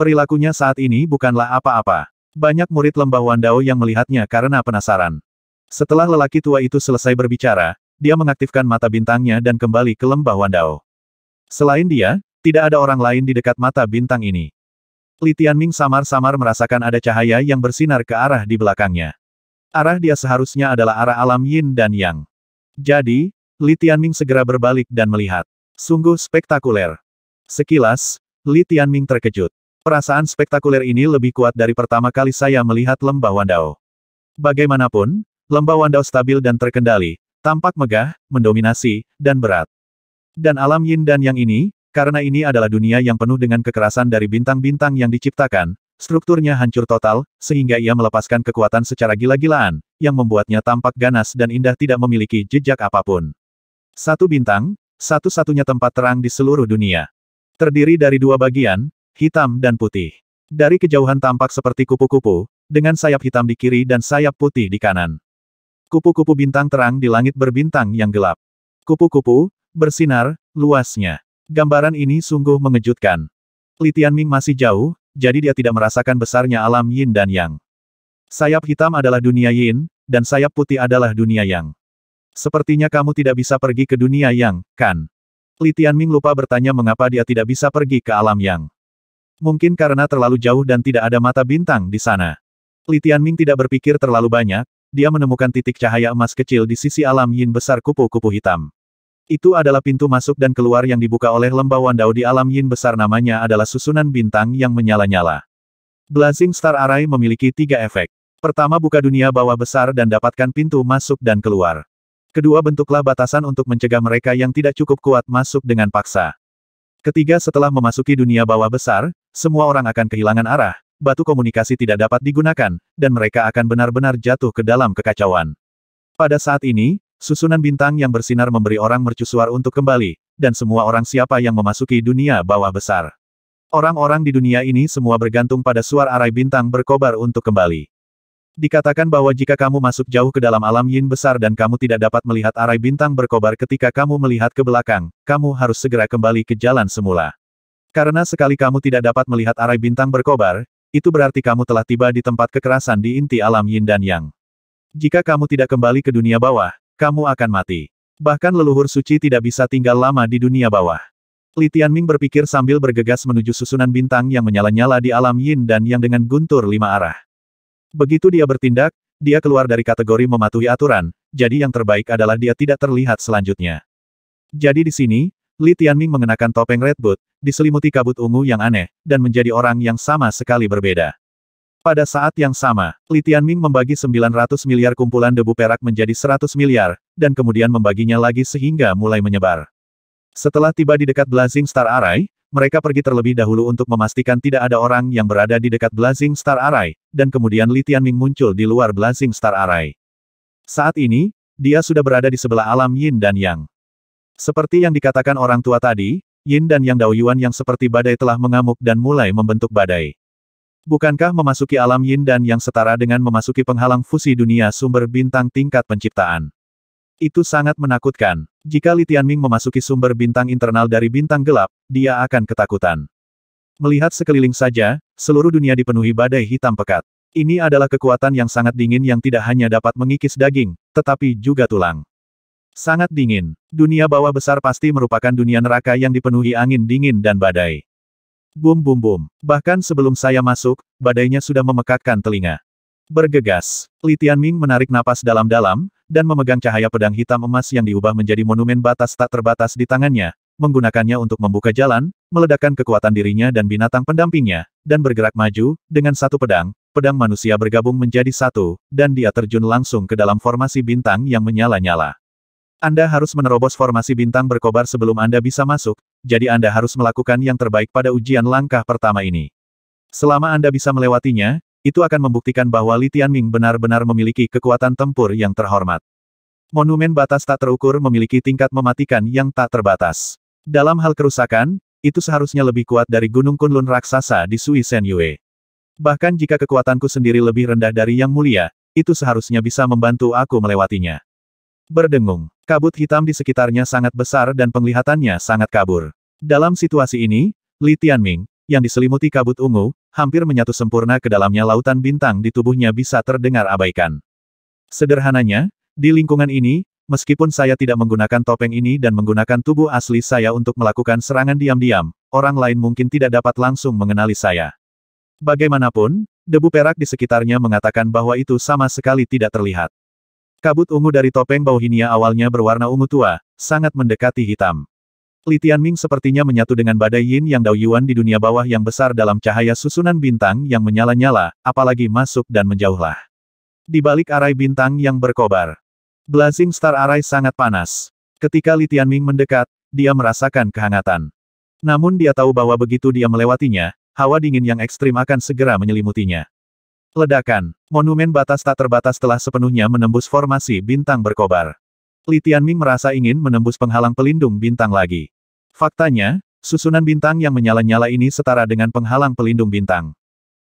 [SPEAKER 1] Perilakunya saat ini bukanlah apa-apa. Banyak murid lembah Wandao yang melihatnya karena penasaran. Setelah lelaki tua itu selesai berbicara, dia mengaktifkan mata bintangnya dan kembali ke lembah Wandao. Selain dia, tidak ada orang lain di dekat mata bintang ini. Li Tianming samar-samar merasakan ada cahaya yang bersinar ke arah di belakangnya. Arah dia seharusnya adalah arah alam yin dan yang. Jadi, Li Tianming segera berbalik dan melihat. Sungguh spektakuler. Sekilas, Li Tianming terkejut. Perasaan spektakuler ini lebih kuat dari pertama kali saya melihat lembah Wandao. Bagaimanapun, lembah Wandao stabil dan terkendali, tampak megah, mendominasi, dan berat. Dan alam yin dan yang ini, karena ini adalah dunia yang penuh dengan kekerasan dari bintang-bintang yang diciptakan, strukturnya hancur total, sehingga ia melepaskan kekuatan secara gila-gilaan, yang membuatnya tampak ganas dan indah tidak memiliki jejak apapun. Satu bintang, satu-satunya tempat terang di seluruh dunia. Terdiri dari dua bagian, hitam dan putih. Dari kejauhan tampak seperti kupu-kupu, dengan sayap hitam di kiri dan sayap putih di kanan. Kupu-kupu bintang terang di langit berbintang yang gelap. Kupu-kupu, bersinar, luasnya. Gambaran ini sungguh mengejutkan. Li Tianming masih jauh, jadi dia tidak merasakan besarnya alam yin dan yang. Sayap hitam adalah dunia yin, dan sayap putih adalah dunia yang. Sepertinya kamu tidak bisa pergi ke dunia yang, kan? Li Tianming lupa bertanya mengapa dia tidak bisa pergi ke alam yang. Mungkin karena terlalu jauh dan tidak ada mata bintang di sana. Li Tianming tidak berpikir terlalu banyak, dia menemukan titik cahaya emas kecil di sisi alam yin besar kupu-kupu hitam. Itu adalah pintu masuk dan keluar yang dibuka oleh lembah wandao di alam yin besar namanya adalah susunan bintang yang menyala-nyala. Blazing Star Array memiliki tiga efek. Pertama buka dunia bawah besar dan dapatkan pintu masuk dan keluar. Kedua bentuklah batasan untuk mencegah mereka yang tidak cukup kuat masuk dengan paksa. Ketiga setelah memasuki dunia bawah besar, semua orang akan kehilangan arah, batu komunikasi tidak dapat digunakan, dan mereka akan benar-benar jatuh ke dalam kekacauan. Pada saat ini, susunan bintang yang bersinar memberi orang mercusuar untuk kembali, dan semua orang siapa yang memasuki dunia bawah besar. Orang-orang di dunia ini semua bergantung pada suar arai bintang berkobar untuk kembali. Dikatakan bahwa jika kamu masuk jauh ke dalam alam yin besar dan kamu tidak dapat melihat arai bintang berkobar ketika kamu melihat ke belakang, kamu harus segera kembali ke jalan semula. Karena sekali kamu tidak dapat melihat arai bintang berkobar, itu berarti kamu telah tiba di tempat kekerasan di inti alam yin dan yang. Jika kamu tidak kembali ke dunia bawah, kamu akan mati. Bahkan leluhur suci tidak bisa tinggal lama di dunia bawah. Li Tianming berpikir sambil bergegas menuju susunan bintang yang menyala-nyala di alam yin dan yang dengan guntur lima arah. Begitu dia bertindak, dia keluar dari kategori mematuhi aturan, jadi yang terbaik adalah dia tidak terlihat selanjutnya. Jadi di sini, Li Tianming mengenakan topeng Red Boot, diselimuti kabut ungu yang aneh, dan menjadi orang yang sama sekali berbeda. Pada saat yang sama, Li Tianming membagi 900 miliar kumpulan debu perak menjadi 100 miliar, dan kemudian membaginya lagi sehingga mulai menyebar. Setelah tiba di dekat Blazing Star Array, mereka pergi terlebih dahulu untuk memastikan tidak ada orang yang berada di dekat Blazing Star Array, dan kemudian Li Tianming muncul di luar Blazing Star Array. Saat ini, dia sudah berada di sebelah alam Yin dan Yang. Seperti yang dikatakan orang tua tadi, Yin dan Yang Daoyuan yang seperti badai telah mengamuk dan mulai membentuk badai. Bukankah memasuki alam Yin dan Yang setara dengan memasuki penghalang fusi dunia sumber bintang tingkat penciptaan? Itu sangat menakutkan. Jika Li Tianming memasuki sumber bintang internal dari bintang gelap, dia akan ketakutan. Melihat sekeliling saja, seluruh dunia dipenuhi badai hitam pekat. Ini adalah kekuatan yang sangat dingin yang tidak hanya dapat mengikis daging, tetapi juga tulang. Sangat dingin. Dunia bawah besar pasti merupakan dunia neraka yang dipenuhi angin dingin dan badai. Bum bum bum. Bahkan sebelum saya masuk, badainya sudah memekakkan telinga. Bergegas, Li Tianming menarik napas dalam-dalam, dan memegang cahaya pedang hitam emas yang diubah menjadi monumen batas tak terbatas di tangannya, menggunakannya untuk membuka jalan, meledakkan kekuatan dirinya dan binatang pendampingnya, dan bergerak maju, dengan satu pedang, pedang manusia bergabung menjadi satu, dan dia terjun langsung ke dalam formasi bintang yang menyala-nyala. Anda harus menerobos formasi bintang berkobar sebelum Anda bisa masuk, jadi Anda harus melakukan yang terbaik pada ujian langkah pertama ini. Selama Anda bisa melewatinya, itu akan membuktikan bahwa Li Tianming benar-benar memiliki kekuatan tempur yang terhormat. Monumen batas tak terukur memiliki tingkat mematikan yang tak terbatas. Dalam hal kerusakan, itu seharusnya lebih kuat dari Gunung Kunlun raksasa di Sui Sen Yue. Bahkan jika kekuatanku sendiri lebih rendah dari yang mulia, itu seharusnya bisa membantu aku melewatinya. Berdengung, kabut hitam di sekitarnya sangat besar dan penglihatannya sangat kabur. Dalam situasi ini, Li Tianming, yang diselimuti kabut ungu, hampir menyatu sempurna ke dalamnya lautan bintang di tubuhnya bisa terdengar abaikan. Sederhananya, di lingkungan ini, meskipun saya tidak menggunakan topeng ini dan menggunakan tubuh asli saya untuk melakukan serangan diam-diam, orang lain mungkin tidak dapat langsung mengenali saya. Bagaimanapun, debu perak di sekitarnya mengatakan bahwa itu sama sekali tidak terlihat. Kabut ungu dari topeng Bauhinia awalnya berwarna ungu tua, sangat mendekati hitam. Li Tianming sepertinya menyatu dengan badai yin yang Dao Yuan di dunia bawah yang besar dalam cahaya susunan bintang yang menyala-nyala, apalagi masuk dan menjauhlah. Di balik arai bintang yang berkobar. Blazing Star Arai sangat panas. Ketika Li Tianming mendekat, dia merasakan kehangatan. Namun dia tahu bahwa begitu dia melewatinya, hawa dingin yang ekstrim akan segera menyelimutinya. Ledakan. Monumen batas tak terbatas telah sepenuhnya menembus formasi bintang berkobar. Li Tianming merasa ingin menembus penghalang pelindung bintang lagi. Faktanya, susunan bintang yang menyala-nyala ini setara dengan penghalang pelindung bintang.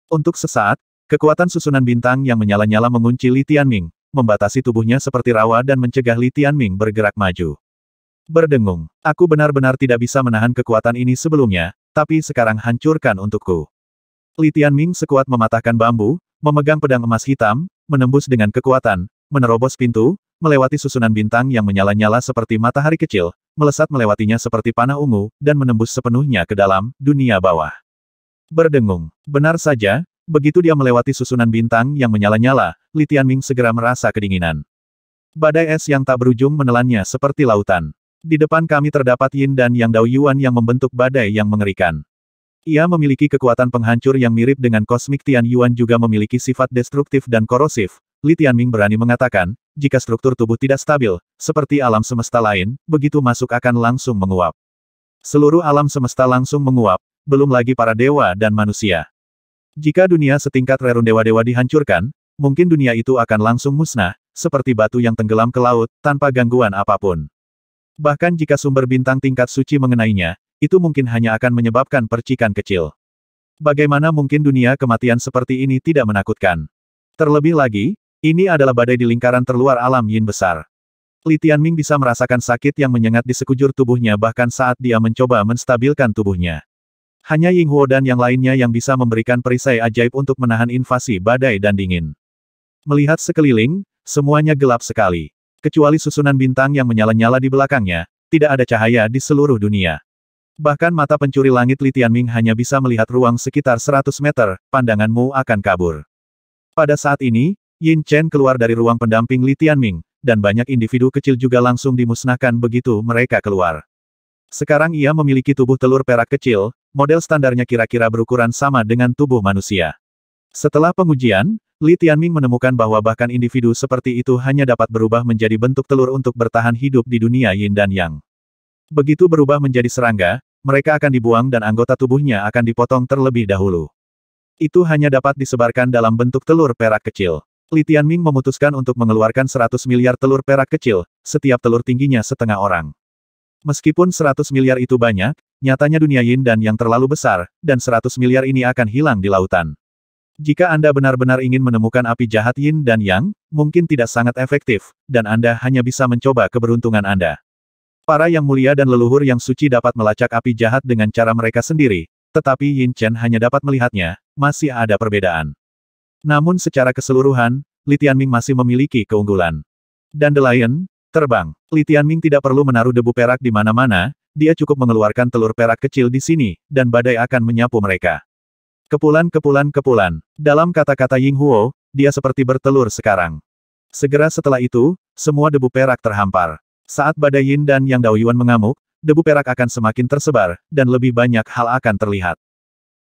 [SPEAKER 1] Untuk sesaat, kekuatan susunan bintang yang menyala-nyala mengunci Li Tianming, membatasi tubuhnya seperti rawa dan mencegah Li Tianming bergerak maju. Berdengung, aku benar-benar tidak bisa menahan kekuatan ini sebelumnya, tapi sekarang hancurkan untukku. Li Tianming sekuat mematahkan bambu, memegang pedang emas hitam, menembus dengan kekuatan, menerobos pintu, melewati susunan bintang yang menyala-nyala seperti matahari kecil, melesat melewatinya seperti panah ungu, dan menembus sepenuhnya ke dalam dunia bawah. Berdengung. Benar saja, begitu dia melewati susunan bintang yang menyala-nyala, Li Tianming segera merasa kedinginan. Badai es yang tak berujung menelannya seperti lautan. Di depan kami terdapat Yin dan Yang Dao Yuan yang membentuk badai yang mengerikan. Ia memiliki kekuatan penghancur yang mirip dengan kosmik Tian Yuan juga memiliki sifat destruktif dan korosif. Li Tianming berani mengatakan, jika struktur tubuh tidak stabil, seperti alam semesta lain, begitu masuk akan langsung menguap. Seluruh alam semesta langsung menguap, belum lagi para dewa dan manusia. Jika dunia setingkat rerun dewa-dewa dihancurkan, mungkin dunia itu akan langsung musnah, seperti batu yang tenggelam ke laut, tanpa gangguan apapun. Bahkan jika sumber bintang tingkat suci mengenainya, itu mungkin hanya akan menyebabkan percikan kecil. Bagaimana mungkin dunia kematian seperti ini tidak menakutkan? Terlebih lagi, ini adalah badai di lingkaran terluar alam yin besar. Li Tianming bisa merasakan sakit yang menyengat di sekujur tubuhnya bahkan saat dia mencoba menstabilkan tubuhnya. Hanya Ying Huo dan yang lainnya yang bisa memberikan perisai ajaib untuk menahan invasi badai dan dingin. Melihat sekeliling, semuanya gelap sekali. Kecuali susunan bintang yang menyala-nyala di belakangnya, tidak ada cahaya di seluruh dunia. Bahkan mata pencuri langit Li Tianming hanya bisa melihat ruang sekitar 100 meter, pandanganmu akan kabur. Pada saat ini, Yin Chen keluar dari ruang pendamping Li Tianming, dan banyak individu kecil juga langsung dimusnahkan begitu mereka keluar. Sekarang ia memiliki tubuh telur perak kecil, model standarnya kira-kira berukuran sama dengan tubuh manusia. Setelah pengujian, Li Tianming menemukan bahwa bahkan individu seperti itu hanya dapat berubah menjadi bentuk telur untuk bertahan hidup di dunia yin dan yang. Begitu berubah menjadi serangga, mereka akan dibuang dan anggota tubuhnya akan dipotong terlebih dahulu. Itu hanya dapat disebarkan dalam bentuk telur perak kecil. Li Tianming memutuskan untuk mengeluarkan 100 miliar telur perak kecil, setiap telur tingginya setengah orang. Meskipun 100 miliar itu banyak, nyatanya dunia yin dan yang terlalu besar, dan 100 miliar ini akan hilang di lautan. Jika Anda benar-benar ingin menemukan api jahat yin dan yang, mungkin tidak sangat efektif, dan Anda hanya bisa mencoba keberuntungan Anda. Para yang mulia dan leluhur yang suci dapat melacak api jahat dengan cara mereka sendiri, tetapi Yin Chen hanya dapat melihatnya, masih ada perbedaan. Namun secara keseluruhan, Li Tianming masih memiliki keunggulan. Dan The Lion, terbang. Li Tianming tidak perlu menaruh debu perak di mana-mana, dia cukup mengeluarkan telur perak kecil di sini, dan badai akan menyapu mereka. Kepulan kepulan kepulan. Dalam kata-kata Ying Huo, dia seperti bertelur sekarang. Segera setelah itu, semua debu perak terhampar. Saat badai Yin dan Yang Daoyuan mengamuk, debu perak akan semakin tersebar, dan lebih banyak hal akan terlihat.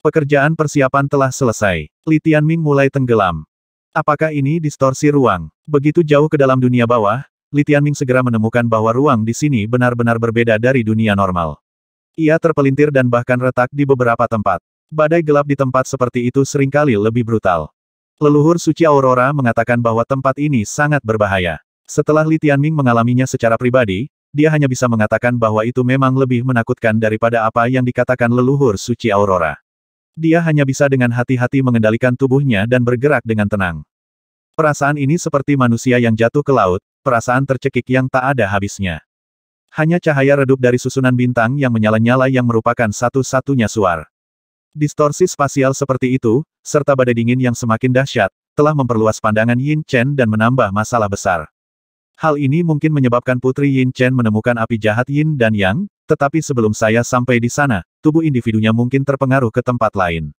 [SPEAKER 1] Pekerjaan persiapan telah selesai. Li Tianming mulai tenggelam. Apakah ini distorsi ruang? Begitu jauh ke dalam dunia bawah, Li Tianming segera menemukan bahwa ruang di sini benar-benar berbeda dari dunia normal. Ia terpelintir dan bahkan retak di beberapa tempat. Badai gelap di tempat seperti itu seringkali lebih brutal. Leluhur suci Aurora mengatakan bahwa tempat ini sangat berbahaya. Setelah Li Tianming mengalaminya secara pribadi, dia hanya bisa mengatakan bahwa itu memang lebih menakutkan daripada apa yang dikatakan leluhur suci Aurora. Dia hanya bisa dengan hati-hati mengendalikan tubuhnya dan bergerak dengan tenang. Perasaan ini seperti manusia yang jatuh ke laut, perasaan tercekik yang tak ada habisnya. Hanya cahaya redup dari susunan bintang yang menyala-nyala yang merupakan satu-satunya suar. Distorsi spasial seperti itu, serta badai dingin yang semakin dahsyat, telah memperluas pandangan Yin Chen dan menambah masalah besar. Hal ini mungkin menyebabkan Putri Yin Chen menemukan api jahat Yin dan Yang, tetapi sebelum saya sampai di sana, tubuh individunya mungkin terpengaruh ke tempat lain.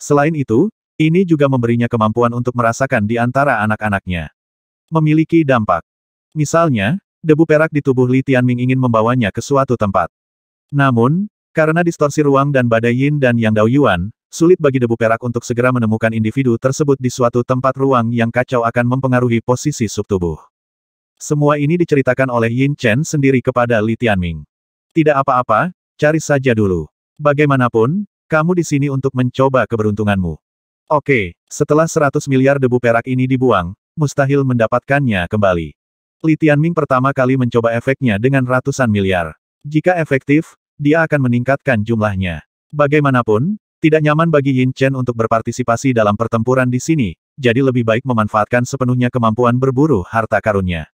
[SPEAKER 1] Selain itu, ini juga memberinya kemampuan untuk merasakan di antara anak-anaknya. Memiliki dampak. Misalnya, debu perak di tubuh Li Tianming ingin membawanya ke suatu tempat. Namun, karena distorsi ruang dan badai Yin dan Yang Dao Yuan, sulit bagi debu perak untuk segera menemukan individu tersebut di suatu tempat ruang yang kacau akan mempengaruhi posisi subtubuh. Semua ini diceritakan oleh Yin Chen sendiri kepada Li Tianming. Tidak apa-apa, cari saja dulu. Bagaimanapun, kamu di sini untuk mencoba keberuntunganmu. Oke, setelah 100 miliar debu perak ini dibuang, mustahil mendapatkannya kembali. Li Tianming pertama kali mencoba efeknya dengan ratusan miliar. Jika efektif, dia akan meningkatkan jumlahnya. Bagaimanapun, tidak nyaman bagi Yin Chen untuk berpartisipasi dalam pertempuran di sini, jadi lebih baik memanfaatkan sepenuhnya kemampuan berburu harta karunnya.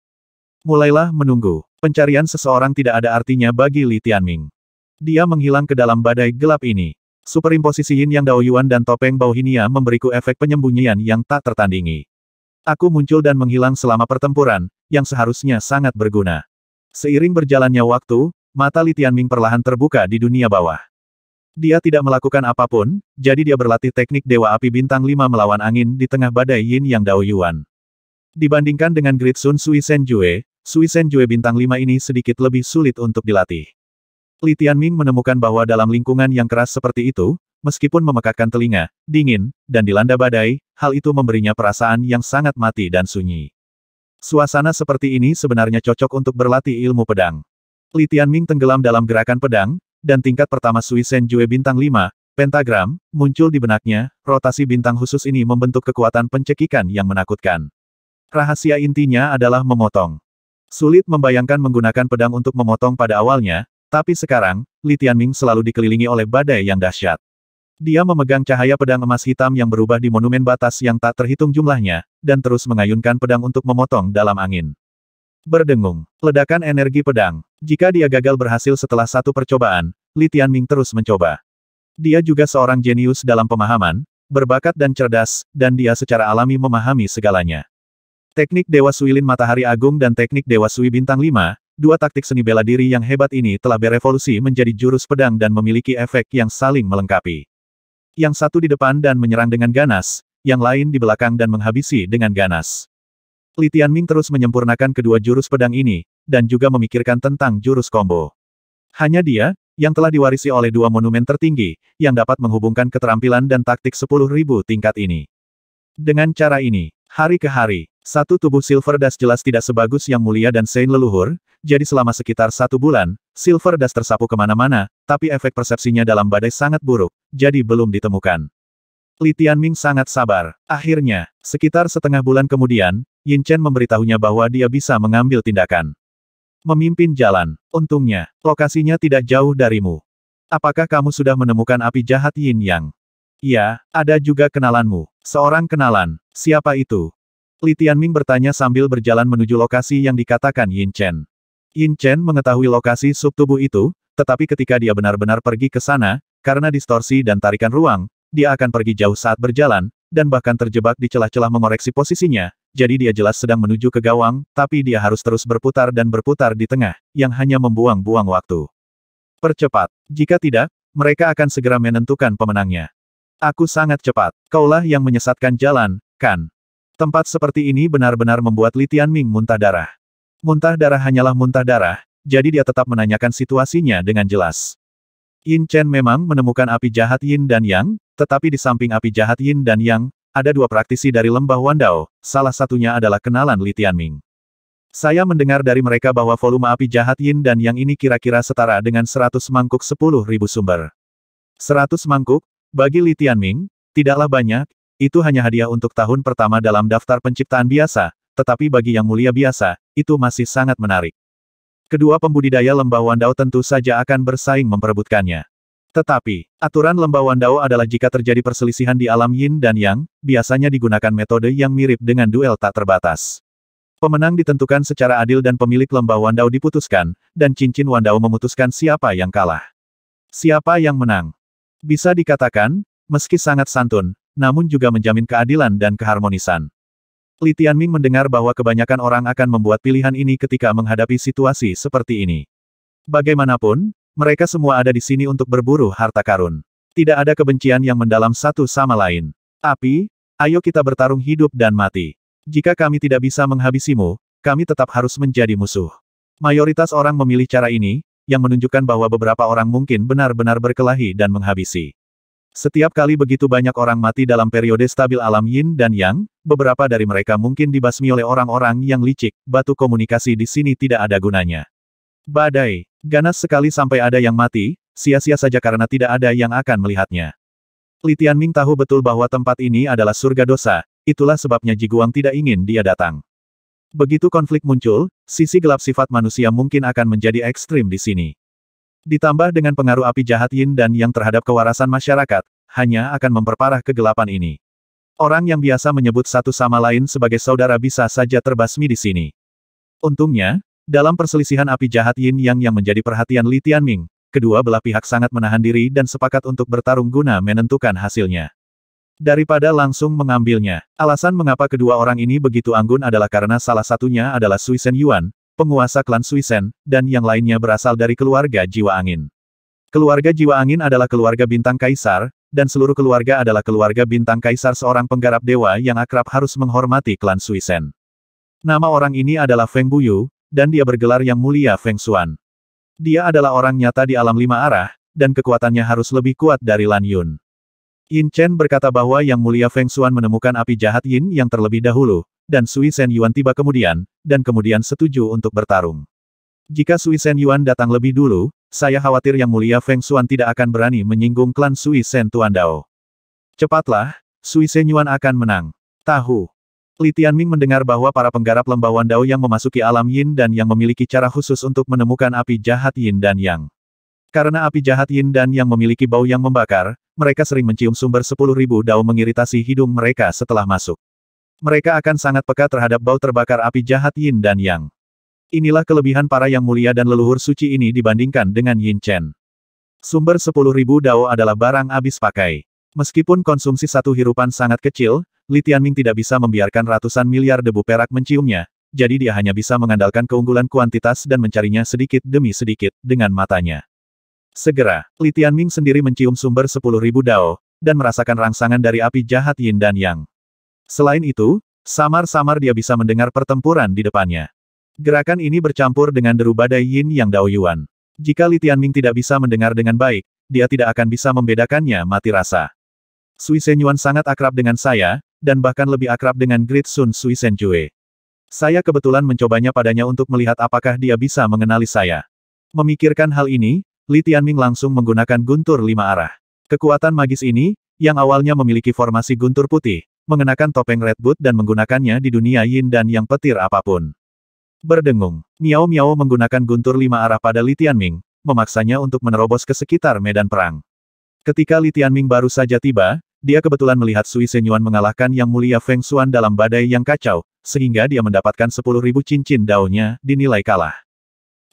[SPEAKER 1] Mulailah menunggu. Pencarian seseorang tidak ada artinya bagi Li Tianming. Dia menghilang ke dalam badai gelap ini. Superimposisi Yin Yang Dao Yuan dan topeng Bao Hinia memberiku efek penyembunyian yang tak tertandingi. Aku muncul dan menghilang selama pertempuran, yang seharusnya sangat berguna. Seiring berjalannya waktu, mata Li Tianming perlahan terbuka di dunia bawah. Dia tidak melakukan apapun, jadi dia berlatih teknik Dewa Api Bintang 5 melawan angin di tengah badai Yin Yang Dao Yuan. Dibandingkan dengan Grid Sun Sui Sen Sui Sen Jue bintang 5 ini sedikit lebih sulit untuk dilatih. Li Tianming menemukan bahwa dalam lingkungan yang keras seperti itu, meskipun memekakkan telinga, dingin, dan dilanda badai, hal itu memberinya perasaan yang sangat mati dan sunyi. Suasana seperti ini sebenarnya cocok untuk berlatih ilmu pedang. Li Tianming tenggelam dalam gerakan pedang, dan tingkat pertama Sui Sen Jue bintang 5, pentagram, muncul di benaknya, rotasi bintang khusus ini membentuk kekuatan pencekikan yang menakutkan. Rahasia intinya adalah memotong. Sulit membayangkan menggunakan pedang untuk memotong pada awalnya, tapi sekarang, Li Tianming selalu dikelilingi oleh badai yang dahsyat. Dia memegang cahaya pedang emas hitam yang berubah di monumen batas yang tak terhitung jumlahnya, dan terus mengayunkan pedang untuk memotong dalam angin. Berdengung, ledakan energi pedang. Jika dia gagal berhasil setelah satu percobaan, Li Tianming terus mencoba. Dia juga seorang jenius dalam pemahaman, berbakat dan cerdas, dan dia secara alami memahami segalanya. Teknik Dewa Sui Matahari Agung dan teknik Dewa Sui Bintang 5, dua taktik seni bela diri yang hebat ini telah berevolusi menjadi jurus pedang dan memiliki efek yang saling melengkapi. Yang satu di depan dan menyerang dengan ganas, yang lain di belakang dan menghabisi dengan ganas. Li Tianming terus menyempurnakan kedua jurus pedang ini, dan juga memikirkan tentang jurus combo. Hanya dia, yang telah diwarisi oleh dua monumen tertinggi, yang dapat menghubungkan keterampilan dan taktik 10.000 tingkat ini. Dengan cara ini, hari ke hari, satu tubuh Silver Dust jelas tidak sebagus yang mulia dan Sein leluhur, jadi selama sekitar satu bulan, Silver Dust tersapu kemana-mana, tapi efek persepsinya dalam badai sangat buruk, jadi belum ditemukan. Li Tianming sangat sabar. Akhirnya, sekitar setengah bulan kemudian, Yin Chen memberitahunya bahwa dia bisa mengambil tindakan. Memimpin jalan. Untungnya, lokasinya tidak jauh darimu. Apakah kamu sudah menemukan api jahat Yin Yang? Ya, ada juga kenalanmu. Seorang kenalan. Siapa itu? Li Tianming bertanya sambil berjalan menuju lokasi yang dikatakan Yin Chen. Yin Chen mengetahui lokasi subtubuh itu, tetapi ketika dia benar-benar pergi ke sana, karena distorsi dan tarikan ruang, dia akan pergi jauh saat berjalan, dan bahkan terjebak di celah-celah mengoreksi posisinya, jadi dia jelas sedang menuju ke gawang, tapi dia harus terus berputar dan berputar di tengah, yang hanya membuang-buang waktu. Percepat. Jika tidak, mereka akan segera menentukan pemenangnya. Aku sangat cepat. Kaulah yang menyesatkan jalan, kan? Tempat seperti ini benar-benar membuat Li Tianming muntah darah. Muntah darah hanyalah muntah darah, jadi dia tetap menanyakan situasinya dengan jelas. Yin Chen memang menemukan api jahat Yin dan Yang, tetapi di samping api jahat Yin dan Yang, ada dua praktisi dari lembah Wandao, salah satunya adalah kenalan Li Tianming. Saya mendengar dari mereka bahwa volume api jahat Yin dan Yang ini kira-kira setara dengan 100 mangkuk 10.000 sumber. 100 mangkuk, bagi Li Tianming, tidaklah banyak, itu hanya hadiah untuk tahun pertama dalam daftar penciptaan biasa, tetapi bagi yang mulia biasa, itu masih sangat menarik. Kedua pembudidaya lembah Wandao tentu saja akan bersaing memperebutkannya. Tetapi, aturan lembah Wandao adalah jika terjadi perselisihan di alam yin dan yang, biasanya digunakan metode yang mirip dengan duel tak terbatas. Pemenang ditentukan secara adil dan pemilik lembah Wandao diputuskan, dan cincin Wandao memutuskan siapa yang kalah. Siapa yang menang? Bisa dikatakan, meski sangat santun, namun juga menjamin keadilan dan keharmonisan. Li Tianming mendengar bahwa kebanyakan orang akan membuat pilihan ini ketika menghadapi situasi seperti ini. Bagaimanapun, mereka semua ada di sini untuk berburu harta karun. Tidak ada kebencian yang mendalam satu sama lain. Tapi, ayo kita bertarung hidup dan mati. Jika kami tidak bisa menghabisimu, kami tetap harus menjadi musuh. Mayoritas orang memilih cara ini, yang menunjukkan bahwa beberapa orang mungkin benar-benar berkelahi dan menghabisi. Setiap kali begitu banyak orang mati dalam periode stabil alam yin dan yang, beberapa dari mereka mungkin dibasmi oleh orang-orang yang licik, batu komunikasi di sini tidak ada gunanya. Badai, ganas sekali sampai ada yang mati, sia-sia saja karena tidak ada yang akan melihatnya. Litian Ming tahu betul bahwa tempat ini adalah surga dosa, itulah sebabnya Jiguang tidak ingin dia datang. Begitu konflik muncul, sisi gelap sifat manusia mungkin akan menjadi ekstrim di sini. Ditambah dengan pengaruh api jahat Yin dan Yang terhadap kewarasan masyarakat, hanya akan memperparah kegelapan ini. Orang yang biasa menyebut satu sama lain sebagai saudara bisa saja terbasmi di sini. Untungnya, dalam perselisihan api jahat Yin Yang yang menjadi perhatian Li Tianming, kedua belah pihak sangat menahan diri dan sepakat untuk bertarung guna menentukan hasilnya. Daripada langsung mengambilnya, alasan mengapa kedua orang ini begitu anggun adalah karena salah satunya adalah Sui Sen Yuan, penguasa klan Suisen, dan yang lainnya berasal dari keluarga Jiwa Angin. Keluarga Jiwa Angin adalah keluarga bintang kaisar, dan seluruh keluarga adalah keluarga bintang kaisar seorang penggarap dewa yang akrab harus menghormati klan Suisen. Nama orang ini adalah Feng Buyu, dan dia bergelar yang mulia Feng Xuan. Dia adalah orang nyata di alam lima arah, dan kekuatannya harus lebih kuat dari Lan Yun. Yin Chen berkata bahwa Yang Mulia Feng Xuan menemukan api jahat Yin yang terlebih dahulu, dan Sui Sen Yuan tiba kemudian, dan kemudian setuju untuk bertarung. Jika Sui Sen Yuan datang lebih dulu, saya khawatir Yang Mulia Feng Xuan tidak akan berani menyinggung klan Sui Sen Tuan Dao. Cepatlah, Sui Sen Yuan akan menang. Tahu. Li Tianming mendengar bahwa para penggarap lembawan Dao yang memasuki alam Yin dan Yang memiliki cara khusus untuk menemukan api jahat Yin dan Yang. Karena api jahat Yin dan Yang memiliki bau yang membakar, mereka sering mencium sumber sepuluh ribu Dao mengiritasi hidung mereka setelah masuk. Mereka akan sangat peka terhadap bau terbakar api jahat Yin dan Yang. Inilah kelebihan para yang mulia dan leluhur suci ini dibandingkan dengan Yin Chen. Sumber 10.000 dao adalah barang habis pakai. Meskipun konsumsi satu hirupan sangat kecil, Li Tianming tidak bisa membiarkan ratusan miliar debu perak menciumnya, jadi dia hanya bisa mengandalkan keunggulan kuantitas dan mencarinya sedikit demi sedikit, dengan matanya. Segera, Li Tianming sendiri mencium sumber 10.000 dao, dan merasakan rangsangan dari api jahat Yin dan Yang. Selain itu, samar-samar dia bisa mendengar pertempuran di depannya. Gerakan ini bercampur dengan deru badai yin yang Yuan. Jika Li Tianming tidak bisa mendengar dengan baik, dia tidak akan bisa membedakannya mati rasa. Sui Senyuan sangat akrab dengan saya, dan bahkan lebih akrab dengan Great Sun Sui Senjue. Saya kebetulan mencobanya padanya untuk melihat apakah dia bisa mengenali saya. Memikirkan hal ini, Li Tianming langsung menggunakan guntur lima arah. Kekuatan magis ini, yang awalnya memiliki formasi guntur putih, mengenakan topeng Redwood dan menggunakannya di dunia yin dan yang petir apapun. Berdengung, Miao Miao menggunakan guntur lima arah pada Li Tianming, memaksanya untuk menerobos ke sekitar medan perang. Ketika Li Tianming baru saja tiba, dia kebetulan melihat Sui Senyuan mengalahkan Yang Mulia Feng Xuan dalam badai yang kacau, sehingga dia mendapatkan sepuluh ribu cincin daunnya, dinilai kalah.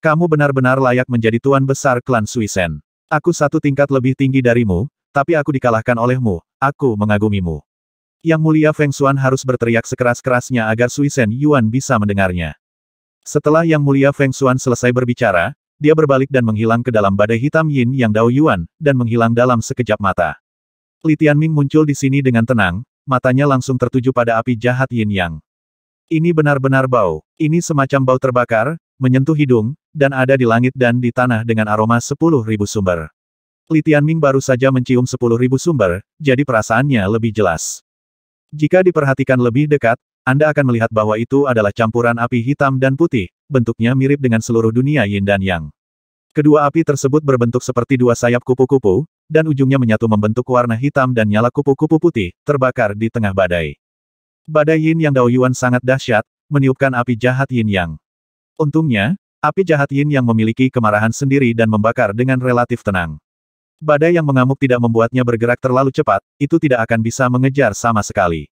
[SPEAKER 1] Kamu benar-benar layak menjadi tuan besar klan Sui Sen. Aku satu tingkat lebih tinggi darimu, tapi aku dikalahkan olehmu, aku mengagumimu. Yang mulia Feng Xuan harus berteriak sekeras-kerasnya agar Sui Sen Yuan bisa mendengarnya. Setelah Yang mulia Feng Xuan selesai berbicara, dia berbalik dan menghilang ke dalam badai hitam Yin Yang Dao Yuan, dan menghilang dalam sekejap mata. Li Tianming muncul di sini dengan tenang, matanya langsung tertuju pada api jahat Yin Yang. Ini benar-benar bau. Ini semacam bau terbakar, menyentuh hidung, dan ada di langit dan di tanah dengan aroma sepuluh ribu sumber. Li Tianming baru saja mencium sepuluh ribu sumber, jadi perasaannya lebih jelas. Jika diperhatikan lebih dekat, Anda akan melihat bahwa itu adalah campuran api hitam dan putih, bentuknya mirip dengan seluruh dunia yin dan yang. Kedua api tersebut berbentuk seperti dua sayap kupu-kupu, dan ujungnya menyatu membentuk warna hitam dan nyala kupu-kupu putih, terbakar di tengah badai. Badai yin yang Dao Yuan sangat dahsyat, meniupkan api jahat yin yang. Untungnya, api jahat yin yang memiliki kemarahan sendiri dan membakar dengan relatif tenang. Badai yang mengamuk tidak membuatnya bergerak terlalu cepat, itu tidak akan bisa mengejar sama sekali.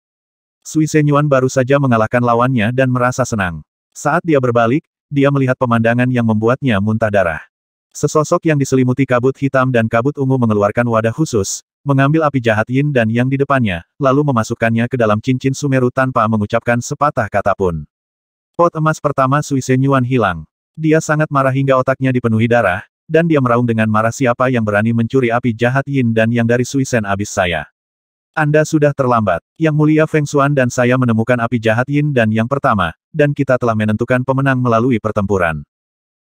[SPEAKER 1] Sui Senyuan baru saja mengalahkan lawannya dan merasa senang. Saat dia berbalik, dia melihat pemandangan yang membuatnya muntah darah. Sesosok yang diselimuti kabut hitam dan kabut ungu mengeluarkan wadah khusus, mengambil api jahat Yin dan Yang di depannya, lalu memasukkannya ke dalam cincin Sumeru tanpa mengucapkan sepatah kata pun. Pot emas pertama Sui Senyuan hilang. Dia sangat marah hingga otaknya dipenuhi darah, dan dia meraung dengan marah siapa yang berani mencuri api jahat Yin dan Yang dari Suisen abis saya. Anda sudah terlambat. Yang mulia Feng Xuan dan saya menemukan api jahat Yin dan Yang pertama, dan kita telah menentukan pemenang melalui pertempuran.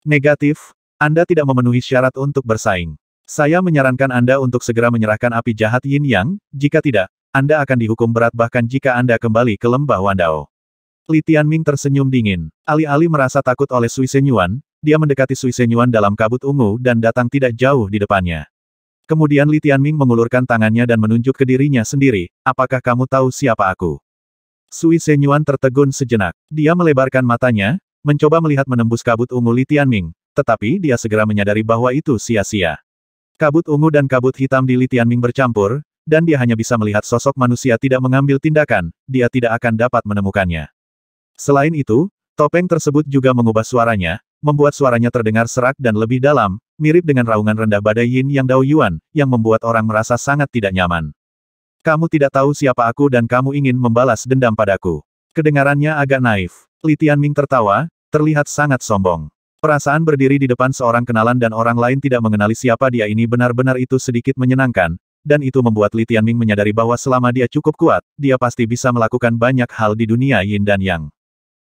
[SPEAKER 1] Negatif, Anda tidak memenuhi syarat untuk bersaing. Saya menyarankan Anda untuk segera menyerahkan api jahat Yin Yang, jika tidak, Anda akan dihukum berat bahkan jika Anda kembali ke lembah Wandao. Li Tianming tersenyum dingin. Alih-alih merasa takut oleh Sui Senyuan, dia mendekati Sui Senyuan dalam kabut ungu dan datang tidak jauh di depannya. Kemudian Li Tianming mengulurkan tangannya dan menunjuk ke dirinya sendiri, apakah kamu tahu siapa aku? Sui Senyuan tertegun sejenak. Dia melebarkan matanya, mencoba melihat menembus kabut ungu Li Tianming, tetapi dia segera menyadari bahwa itu sia-sia. Kabut ungu dan kabut hitam di Li Tianming bercampur, dan dia hanya bisa melihat sosok manusia tidak mengambil tindakan, dia tidak akan dapat menemukannya. Selain itu, topeng tersebut juga mengubah suaranya, membuat suaranya terdengar serak dan lebih dalam, mirip dengan raungan rendah badai yin yang Dao Yuan, yang membuat orang merasa sangat tidak nyaman. Kamu tidak tahu siapa aku dan kamu ingin membalas dendam padaku. Kedengarannya agak naif. Li Tianming tertawa, terlihat sangat sombong. Perasaan berdiri di depan seorang kenalan dan orang lain tidak mengenali siapa dia ini benar-benar itu sedikit menyenangkan, dan itu membuat Li Tianming menyadari bahwa selama dia cukup kuat, dia pasti bisa melakukan banyak hal di dunia yin dan yang.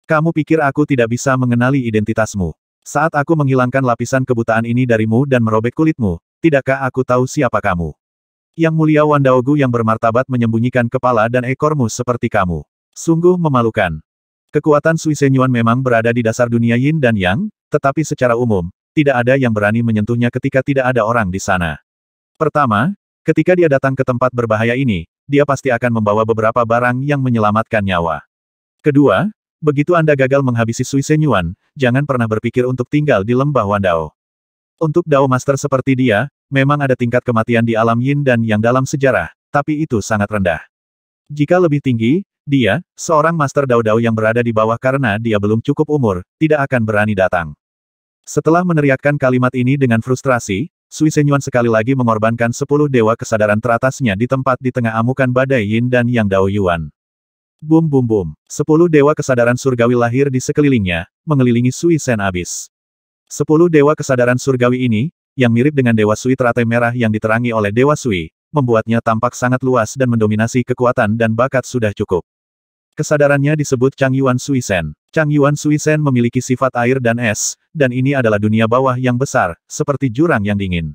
[SPEAKER 1] Kamu pikir aku tidak bisa mengenali identitasmu? Saat aku menghilangkan lapisan kebutaan ini darimu dan merobek kulitmu, tidakkah aku tahu siapa kamu? Yang mulia Wandaogu yang bermartabat menyembunyikan kepala dan ekormu seperti kamu. Sungguh memalukan. Kekuatan Suisenyuan memang berada di dasar dunia Yin dan Yang, tetapi secara umum, tidak ada yang berani menyentuhnya ketika tidak ada orang di sana. Pertama, ketika dia datang ke tempat berbahaya ini, dia pasti akan membawa beberapa barang yang menyelamatkan nyawa. Kedua, Begitu Anda gagal menghabisi Sui Senyuan, jangan pernah berpikir untuk tinggal di lembah Wandao. Untuk Dao Master seperti dia, memang ada tingkat kematian di alam yin dan yang dalam sejarah, tapi itu sangat rendah. Jika lebih tinggi, dia, seorang Master Dao Dao yang berada di bawah karena dia belum cukup umur, tidak akan berani datang. Setelah meneriakkan kalimat ini dengan frustrasi, Sui Senyuan sekali lagi mengorbankan sepuluh dewa kesadaran teratasnya di tempat di tengah amukan badai yin dan yang Dao Yuan. Bum bum bum. Sepuluh dewa kesadaran surgawi lahir di sekelilingnya, mengelilingi Sui Sen Abis. Sepuluh dewa kesadaran surgawi ini, yang mirip dengan Dewa Sui teratai merah yang diterangi oleh Dewa Sui, membuatnya tampak sangat luas dan mendominasi kekuatan dan bakat sudah cukup. Kesadarannya disebut Chang Yuan Sui Sen. Chang Yuan Sui Sen memiliki sifat air dan es, dan ini adalah dunia bawah yang besar, seperti jurang yang dingin.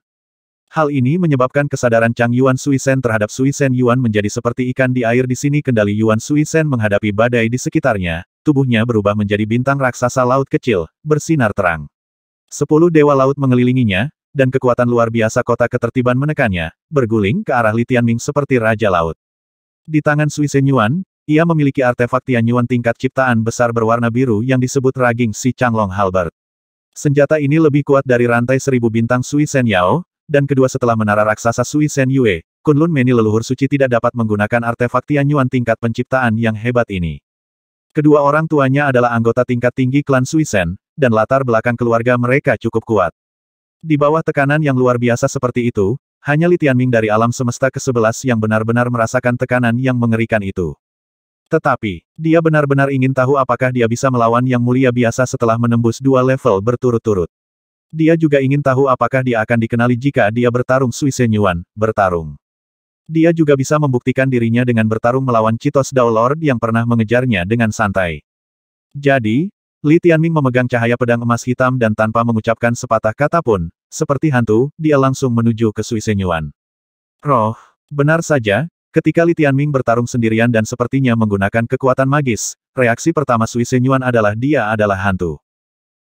[SPEAKER 1] Hal ini menyebabkan kesadaran Chang Yuan Suisen terhadap Suisen Yuan menjadi seperti ikan di air di sini kendali Yuan Suisen menghadapi badai di sekitarnya, tubuhnya berubah menjadi bintang raksasa laut kecil, bersinar terang. Sepuluh dewa laut mengelilinginya, dan kekuatan luar biasa kota ketertiban menekannya, berguling ke arah Litian Ming seperti Raja Laut. Di tangan Suisen Yuan, ia memiliki artefak Tian Yuan tingkat ciptaan besar berwarna biru yang disebut raging si Chang Long Halbert. Senjata ini lebih kuat dari rantai seribu bintang Sui Sen Yao, dan kedua setelah menara raksasa Sui Sen Yue, Kunlun Meni leluhur suci tidak dapat menggunakan artefak Tianyuan tingkat penciptaan yang hebat ini. Kedua orang tuanya adalah anggota tingkat tinggi klan Sui Sen, dan latar belakang keluarga mereka cukup kuat. Di bawah tekanan yang luar biasa seperti itu, hanya Li Tianming dari alam semesta ke-11 yang benar-benar merasakan tekanan yang mengerikan itu. Tetapi, dia benar-benar ingin tahu apakah dia bisa melawan yang mulia biasa setelah menembus dua level berturut-turut. Dia juga ingin tahu apakah dia akan dikenali jika dia bertarung Suisen Yuan, bertarung. Dia juga bisa membuktikan dirinya dengan bertarung melawan Citos Dao Lord yang pernah mengejarnya dengan santai. Jadi, Li Tianming memegang cahaya pedang emas hitam dan tanpa mengucapkan sepatah kata pun, seperti hantu, dia langsung menuju ke Suisen Yuan. Roh, benar saja, Ketika Li Tianming bertarung sendirian dan sepertinya menggunakan kekuatan magis, reaksi pertama Sui Senyuan adalah dia adalah hantu.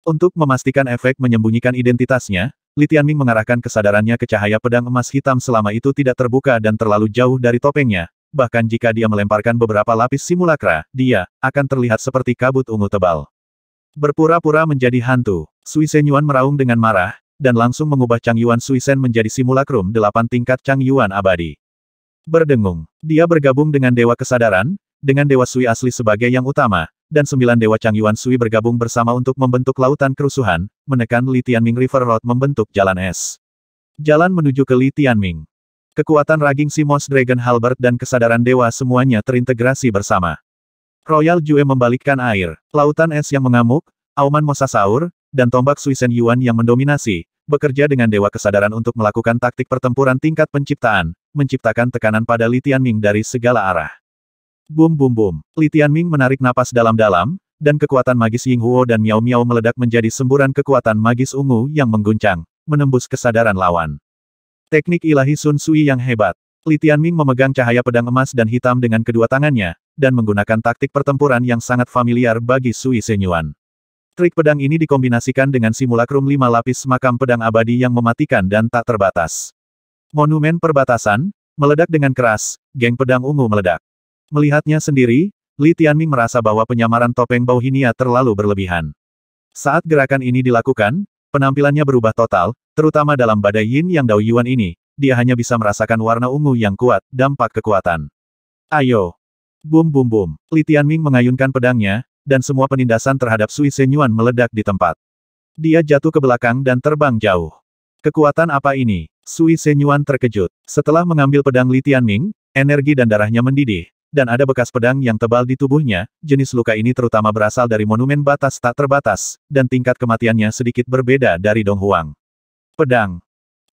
[SPEAKER 1] Untuk memastikan efek menyembunyikan identitasnya, Li Tianming mengarahkan kesadarannya ke cahaya pedang emas hitam selama itu tidak terbuka dan terlalu jauh dari topengnya. Bahkan jika dia melemparkan beberapa lapis simulakra, dia akan terlihat seperti kabut ungu tebal. Berpura-pura menjadi hantu, Sui Sen Yuan meraung dengan marah, dan langsung mengubah Chang Yuan Sui Sen menjadi simulakrum delapan tingkat Chang Yuan abadi. Berdengung, dia bergabung dengan Dewa Kesadaran, dengan Dewa Sui asli sebagai yang utama, dan sembilan Dewa Chang Yuan Sui bergabung bersama untuk membentuk lautan kerusuhan, menekan Li Tianming River Road membentuk jalan es. Jalan menuju ke Li Tianming. Kekuatan raging Simos Dragon Halbert dan kesadaran dewa semuanya terintegrasi bersama. Royal Jue membalikkan air, lautan es yang mengamuk, auman mosasaur, dan tombak Suisen Yuan yang mendominasi, bekerja dengan Dewa Kesadaran untuk melakukan taktik pertempuran tingkat penciptaan, menciptakan tekanan pada Li Tianming dari segala arah. Bum bum bum. Li Tianming menarik napas dalam-dalam, dan kekuatan magis Ying Huo dan Miao Miao meledak menjadi semburan kekuatan magis ungu yang mengguncang, menembus kesadaran lawan. Teknik ilahi Sun Sui yang hebat. Li Tianming memegang cahaya pedang emas dan hitam dengan kedua tangannya, dan menggunakan taktik pertempuran yang sangat familiar bagi Sui Senyuan. Trik pedang ini dikombinasikan dengan simulakrum lima lapis makam pedang abadi yang mematikan dan tak terbatas. Monumen perbatasan, meledak dengan keras, geng pedang ungu meledak. Melihatnya sendiri, Li Tianming merasa bahwa penyamaran topeng Bauhinia Hinia terlalu berlebihan. Saat gerakan ini dilakukan, penampilannya berubah total, terutama dalam badai yin yang Dao Yuan ini, dia hanya bisa merasakan warna ungu yang kuat, dampak kekuatan. Ayo! Bum bum bum, Li Tianming mengayunkan pedangnya, dan semua penindasan terhadap Sui Senyuan meledak di tempat. Dia jatuh ke belakang dan terbang jauh. Kekuatan apa ini? Sui Senyuan terkejut. Setelah mengambil pedang Li Tianming, energi dan darahnya mendidih, dan ada bekas pedang yang tebal di tubuhnya, jenis luka ini terutama berasal dari monumen batas tak terbatas, dan tingkat kematiannya sedikit berbeda dari Dong Huang. Pedang.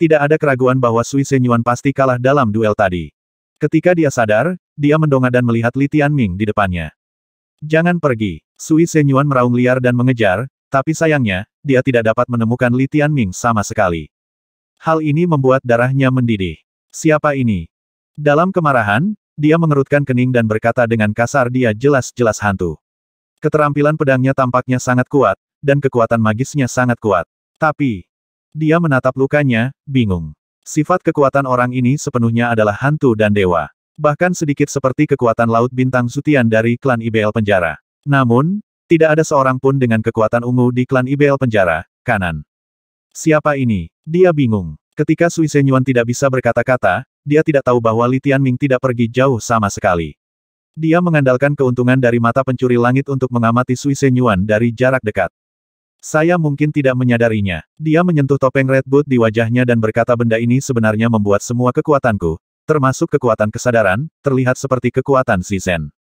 [SPEAKER 1] Tidak ada keraguan bahwa Sui Senyuan pasti kalah dalam duel tadi. Ketika dia sadar, dia mendongak dan melihat Li Tianming di depannya. Jangan pergi. Sui Senyuan meraung liar dan mengejar, tapi sayangnya, dia tidak dapat menemukan Li Tianming sama sekali. Hal ini membuat darahnya mendidih. Siapa ini? Dalam kemarahan, dia mengerutkan kening dan berkata dengan kasar dia jelas-jelas hantu. Keterampilan pedangnya tampaknya sangat kuat, dan kekuatan magisnya sangat kuat. Tapi, dia menatap lukanya, bingung. Sifat kekuatan orang ini sepenuhnya adalah hantu dan dewa. Bahkan sedikit seperti kekuatan Laut Bintang Sutian dari klan IBL penjara. Namun, tidak ada seorang pun dengan kekuatan ungu di klan IBL penjara, kanan. Siapa ini? Dia bingung. Ketika Sui Senyuan tidak bisa berkata-kata, dia tidak tahu bahwa Li Tianming tidak pergi jauh sama sekali. Dia mengandalkan keuntungan dari mata pencuri langit untuk mengamati Sui Senyuan dari jarak dekat. Saya mungkin tidak menyadarinya. Dia menyentuh topeng Red Boot di wajahnya dan berkata benda ini sebenarnya membuat semua kekuatanku, termasuk kekuatan kesadaran, terlihat seperti kekuatan Zen.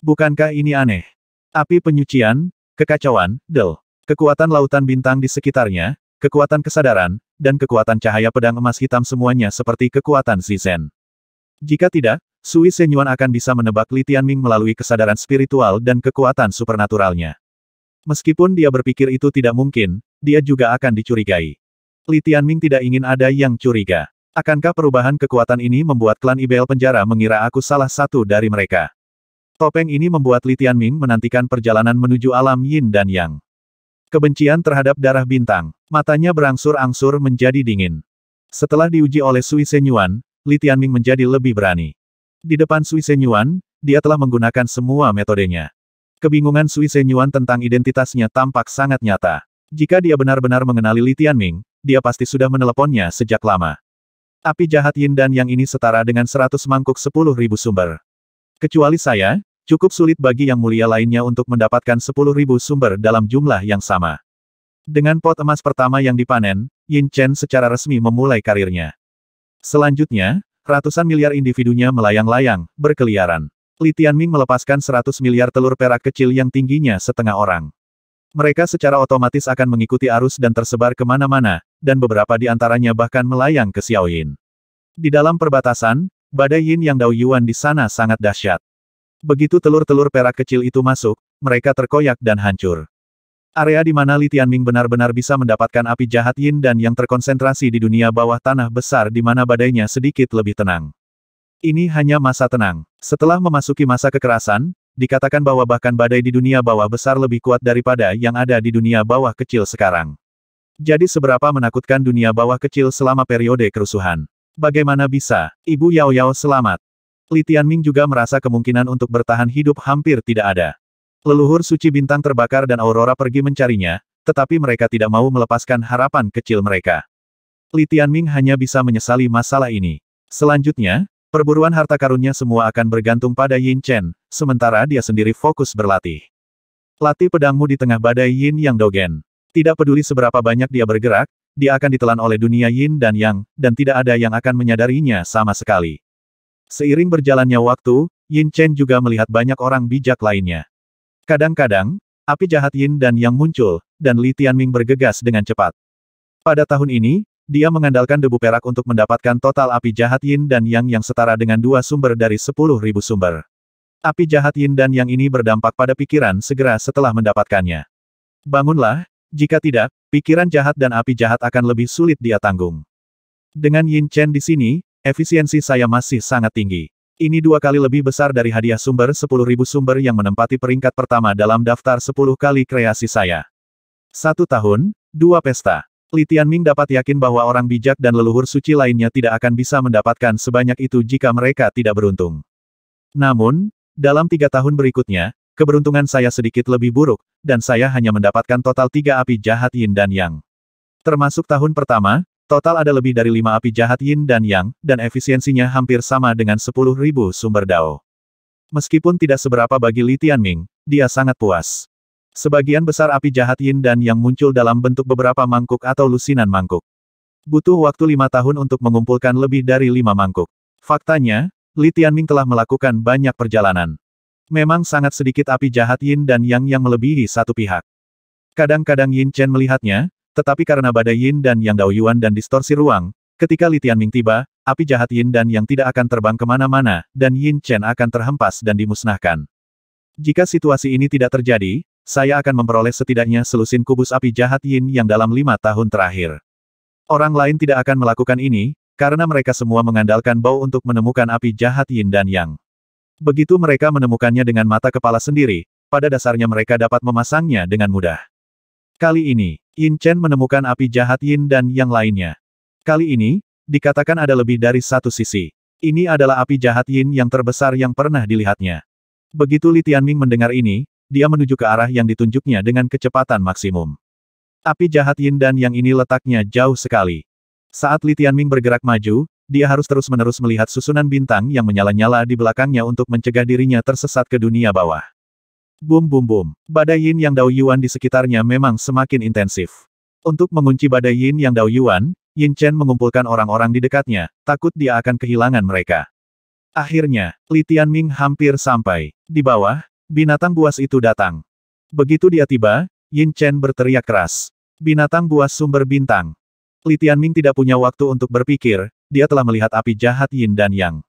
[SPEAKER 1] Bukankah ini aneh? Api penyucian, kekacauan, del. Kekuatan lautan bintang di sekitarnya, kekuatan kesadaran, dan kekuatan cahaya pedang emas hitam semuanya seperti kekuatan Zizen. Jika tidak, Sui Senyuan akan bisa menebak Li Tianming melalui kesadaran spiritual dan kekuatan supernaturalnya. Meskipun dia berpikir itu tidak mungkin, dia juga akan dicurigai. Li Tianming tidak ingin ada yang curiga. Akankah perubahan kekuatan ini membuat klan Ibel penjara mengira aku salah satu dari mereka? Topeng ini membuat Li Tianming menantikan perjalanan menuju alam Yin dan Yang. Kebencian terhadap darah bintang. Matanya berangsur-angsur menjadi dingin. Setelah diuji oleh Sui Senyuan, Li Tianming menjadi lebih berani. Di depan Sui Senyuan, dia telah menggunakan semua metodenya. Kebingungan Sui Senyuan tentang identitasnya tampak sangat nyata. Jika dia benar-benar mengenali Li Tianming, dia pasti sudah meneleponnya sejak lama. Api jahat yin dan yang ini setara dengan seratus mangkuk sepuluh ribu sumber. Kecuali saya, Cukup sulit bagi yang mulia lainnya untuk mendapatkan 10.000 sumber dalam jumlah yang sama. Dengan pot emas pertama yang dipanen, Yin Chen secara resmi memulai karirnya. Selanjutnya, ratusan miliar individunya melayang-layang, berkeliaran. Li Tianming melepaskan 100 miliar telur perak kecil yang tingginya setengah orang. Mereka secara otomatis akan mengikuti arus dan tersebar kemana-mana, dan beberapa di antaranya bahkan melayang ke Xiaoyin. Di dalam perbatasan, badai Yin yang Dao Yuan di sana sangat dahsyat. Begitu telur-telur perak kecil itu masuk, mereka terkoyak dan hancur. Area di mana Li Tianming benar-benar bisa mendapatkan api jahat yin dan yang terkonsentrasi di dunia bawah tanah besar di mana badainya sedikit lebih tenang. Ini hanya masa tenang. Setelah memasuki masa kekerasan, dikatakan bahwa bahkan badai di dunia bawah besar lebih kuat daripada yang ada di dunia bawah kecil sekarang. Jadi seberapa menakutkan dunia bawah kecil selama periode kerusuhan. Bagaimana bisa, Ibu Yao Yao selamat? Li Tianming juga merasa kemungkinan untuk bertahan hidup hampir tidak ada. Leluhur suci bintang terbakar dan Aurora pergi mencarinya, tetapi mereka tidak mau melepaskan harapan kecil mereka. Li Tianming hanya bisa menyesali masalah ini. Selanjutnya, perburuan harta karunnya semua akan bergantung pada Yin Chen, sementara dia sendiri fokus berlatih. Latih pedangmu di tengah badai Yin Yang Dogen. Tidak peduli seberapa banyak dia bergerak, dia akan ditelan oleh dunia yin dan yang, dan tidak ada yang akan menyadarinya sama sekali. Seiring berjalannya waktu, Yin Chen juga melihat banyak orang bijak lainnya. Kadang-kadang, api jahat Yin dan Yang muncul, dan Li Tianming bergegas dengan cepat. Pada tahun ini, dia mengandalkan debu perak untuk mendapatkan total api jahat Yin dan Yang yang setara dengan dua sumber dari sepuluh ribu sumber. Api jahat Yin dan Yang ini berdampak pada pikiran segera setelah mendapatkannya. Bangunlah, jika tidak, pikiran jahat dan api jahat akan lebih sulit dia tanggung. Dengan Yin Chen di sini, Efisiensi saya masih sangat tinggi. Ini dua kali lebih besar dari hadiah sumber 10.000 sumber yang menempati peringkat pertama dalam daftar 10 kali kreasi saya. Satu tahun, dua pesta. Li Tianming dapat yakin bahwa orang bijak dan leluhur suci lainnya tidak akan bisa mendapatkan sebanyak itu jika mereka tidak beruntung. Namun, dalam tiga tahun berikutnya, keberuntungan saya sedikit lebih buruk, dan saya hanya mendapatkan total tiga api jahat yin dan yang. Termasuk tahun pertama, Total ada lebih dari lima api jahat yin dan yang, dan efisiensinya hampir sama dengan sepuluh ribu sumber dao. Meskipun tidak seberapa bagi Li Tianming, dia sangat puas. Sebagian besar api jahat yin dan yang muncul dalam bentuk beberapa mangkuk atau lusinan mangkuk. Butuh waktu lima tahun untuk mengumpulkan lebih dari lima mangkuk. Faktanya, Li Tianming telah melakukan banyak perjalanan. Memang sangat sedikit api jahat yin dan yang yang melebihi satu pihak. Kadang-kadang Yin Chen melihatnya, tetapi karena badai Yin dan Yang Daoyuan dan distorsi ruang, ketika Li Tianming tiba, api jahat Yin dan Yang tidak akan terbang kemana-mana, dan Yin Chen akan terhempas dan dimusnahkan. Jika situasi ini tidak terjadi, saya akan memperoleh setidaknya selusin kubus api jahat Yin yang dalam lima tahun terakhir. Orang lain tidak akan melakukan ini, karena mereka semua mengandalkan bau untuk menemukan api jahat Yin dan Yang. Begitu mereka menemukannya dengan mata kepala sendiri, pada dasarnya mereka dapat memasangnya dengan mudah. Kali ini, Yin Chen menemukan api jahat Yin dan yang lainnya. Kali ini, dikatakan ada lebih dari satu sisi. Ini adalah api jahat Yin yang terbesar yang pernah dilihatnya. Begitu Li Tianming mendengar ini, dia menuju ke arah yang ditunjuknya dengan kecepatan maksimum. Api jahat Yin dan yang ini letaknya jauh sekali. Saat Li Tianming bergerak maju, dia harus terus-menerus melihat susunan bintang yang menyala-nyala di belakangnya untuk mencegah dirinya tersesat ke dunia bawah. Bum bum bum. Badai yin yang Dao Yuan di sekitarnya memang semakin intensif. Untuk mengunci badai yin yang Dao Yuan, Yin Chen mengumpulkan orang-orang di dekatnya, takut dia akan kehilangan mereka. Akhirnya, Li Tianming hampir sampai. Di bawah, binatang buas itu datang. Begitu dia tiba, Yin Chen berteriak keras. Binatang buas sumber bintang. Li Tianming tidak punya waktu untuk berpikir, dia telah melihat api jahat Yin dan Yang.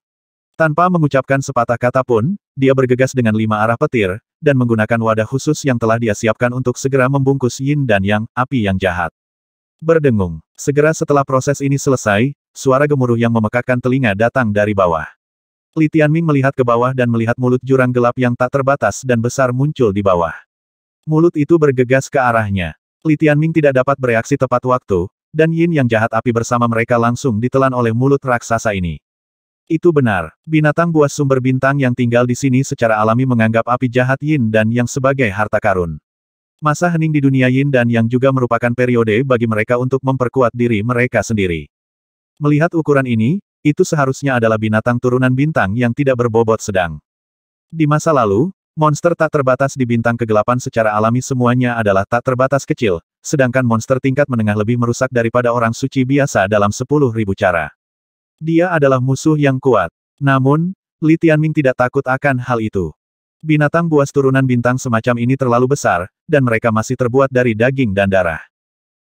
[SPEAKER 1] Tanpa mengucapkan sepatah kata pun, dia bergegas dengan lima arah petir, dan menggunakan wadah khusus yang telah dia siapkan untuk segera membungkus yin dan yang, api yang jahat. Berdengung. Segera setelah proses ini selesai, suara gemuruh yang memekakkan telinga datang dari bawah. Li Tianming melihat ke bawah dan melihat mulut jurang gelap yang tak terbatas dan besar muncul di bawah. Mulut itu bergegas ke arahnya. Li Tianming tidak dapat bereaksi tepat waktu, dan yin yang jahat api bersama mereka langsung ditelan oleh mulut raksasa ini. Itu benar, binatang buas sumber bintang yang tinggal di sini secara alami menganggap api jahat Yin dan Yang sebagai harta karun. Masa hening di dunia Yin dan Yang juga merupakan periode bagi mereka untuk memperkuat diri mereka sendiri. Melihat ukuran ini, itu seharusnya adalah binatang turunan bintang yang tidak berbobot sedang. Di masa lalu, monster tak terbatas di bintang kegelapan secara alami semuanya adalah tak terbatas kecil, sedangkan monster tingkat menengah lebih merusak daripada orang suci biasa dalam 10.000 cara. Dia adalah musuh yang kuat. Namun, Li Tianming tidak takut akan hal itu. Binatang buas turunan bintang semacam ini terlalu besar, dan mereka masih terbuat dari daging dan darah.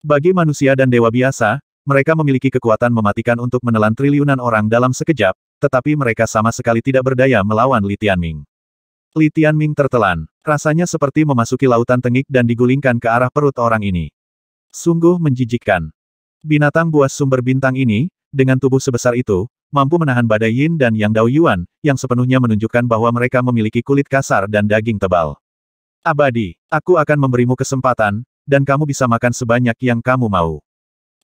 [SPEAKER 1] Bagi manusia dan dewa biasa, mereka memiliki kekuatan mematikan untuk menelan triliunan orang dalam sekejap, tetapi mereka sama sekali tidak berdaya melawan Li Tianming. Li Tianming tertelan, rasanya seperti memasuki lautan tengik dan digulingkan ke arah perut orang ini. Sungguh menjijikkan. Binatang buas sumber bintang ini, dengan tubuh sebesar itu, mampu menahan badai Yin dan Yang Dao Yuan, yang sepenuhnya menunjukkan bahwa mereka memiliki kulit kasar dan daging tebal. Abadi, aku akan memberimu kesempatan, dan kamu bisa makan sebanyak yang kamu mau.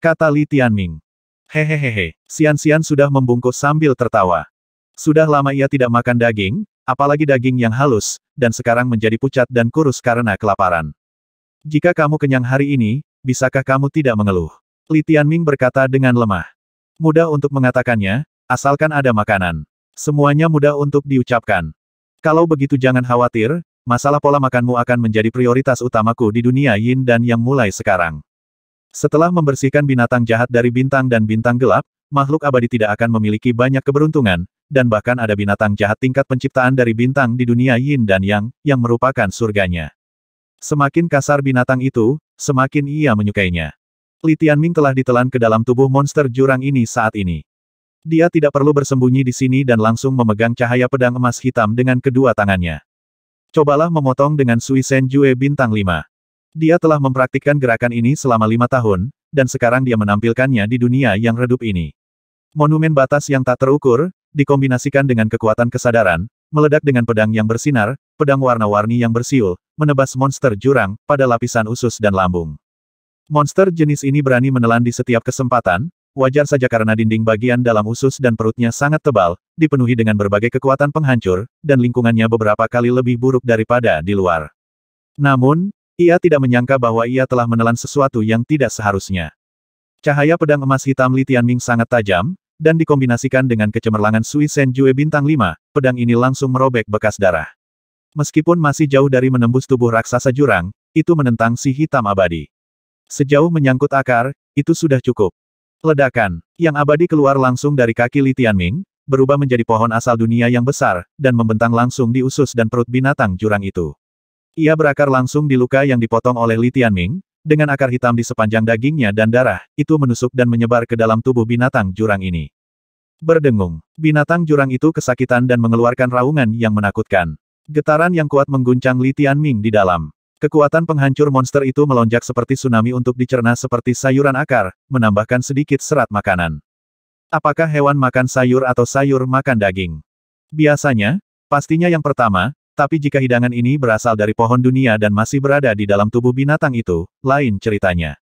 [SPEAKER 1] Kata Li Tianming. Hehehehe, Xian Xian sudah membungkuk sambil tertawa. Sudah lama ia tidak makan daging, apalagi daging yang halus, dan sekarang menjadi pucat dan kurus karena kelaparan. Jika kamu kenyang hari ini, bisakah kamu tidak mengeluh? Li Tianming berkata dengan lemah. Mudah untuk mengatakannya, asalkan ada makanan. Semuanya mudah untuk diucapkan. Kalau begitu jangan khawatir, masalah pola makanmu akan menjadi prioritas utamaku di dunia yin dan yang mulai sekarang. Setelah membersihkan binatang jahat dari bintang dan bintang gelap, makhluk abadi tidak akan memiliki banyak keberuntungan, dan bahkan ada binatang jahat tingkat penciptaan dari bintang di dunia yin dan yang, yang merupakan surganya. Semakin kasar binatang itu, semakin ia menyukainya. Li Tianming telah ditelan ke dalam tubuh monster jurang ini saat ini. Dia tidak perlu bersembunyi di sini dan langsung memegang cahaya pedang emas hitam dengan kedua tangannya. Cobalah memotong dengan Sui Sen Jue bintang Lima. Dia telah mempraktikkan gerakan ini selama lima tahun, dan sekarang dia menampilkannya di dunia yang redup ini. Monumen batas yang tak terukur, dikombinasikan dengan kekuatan kesadaran, meledak dengan pedang yang bersinar, pedang warna-warni yang bersiul, menebas monster jurang, pada lapisan usus dan lambung. Monster jenis ini berani menelan di setiap kesempatan, wajar saja karena dinding bagian dalam usus dan perutnya sangat tebal, dipenuhi dengan berbagai kekuatan penghancur, dan lingkungannya beberapa kali lebih buruk daripada di luar. Namun, ia tidak menyangka bahwa ia telah menelan sesuatu yang tidak seharusnya. Cahaya pedang emas hitam Li Tianming sangat tajam, dan dikombinasikan dengan kecemerlangan Sui Sen Jue bintang 5, pedang ini langsung merobek bekas darah. Meskipun masih jauh dari menembus tubuh raksasa jurang, itu menentang si hitam abadi. Sejauh menyangkut akar, itu sudah cukup. Ledakan, yang abadi keluar langsung dari kaki Li Tianming, berubah menjadi pohon asal dunia yang besar, dan membentang langsung di usus dan perut binatang jurang itu. Ia berakar langsung di luka yang dipotong oleh Li Tianming, dengan akar hitam di sepanjang dagingnya dan darah, itu menusuk dan menyebar ke dalam tubuh binatang jurang ini. Berdengung, binatang jurang itu kesakitan dan mengeluarkan raungan yang menakutkan. Getaran yang kuat mengguncang Li Tianming di dalam. Kekuatan penghancur monster itu melonjak seperti tsunami untuk dicerna seperti sayuran akar, menambahkan sedikit serat makanan. Apakah hewan makan sayur atau sayur makan daging? Biasanya, pastinya yang pertama, tapi jika hidangan ini berasal dari pohon dunia dan masih berada di dalam tubuh binatang itu, lain ceritanya.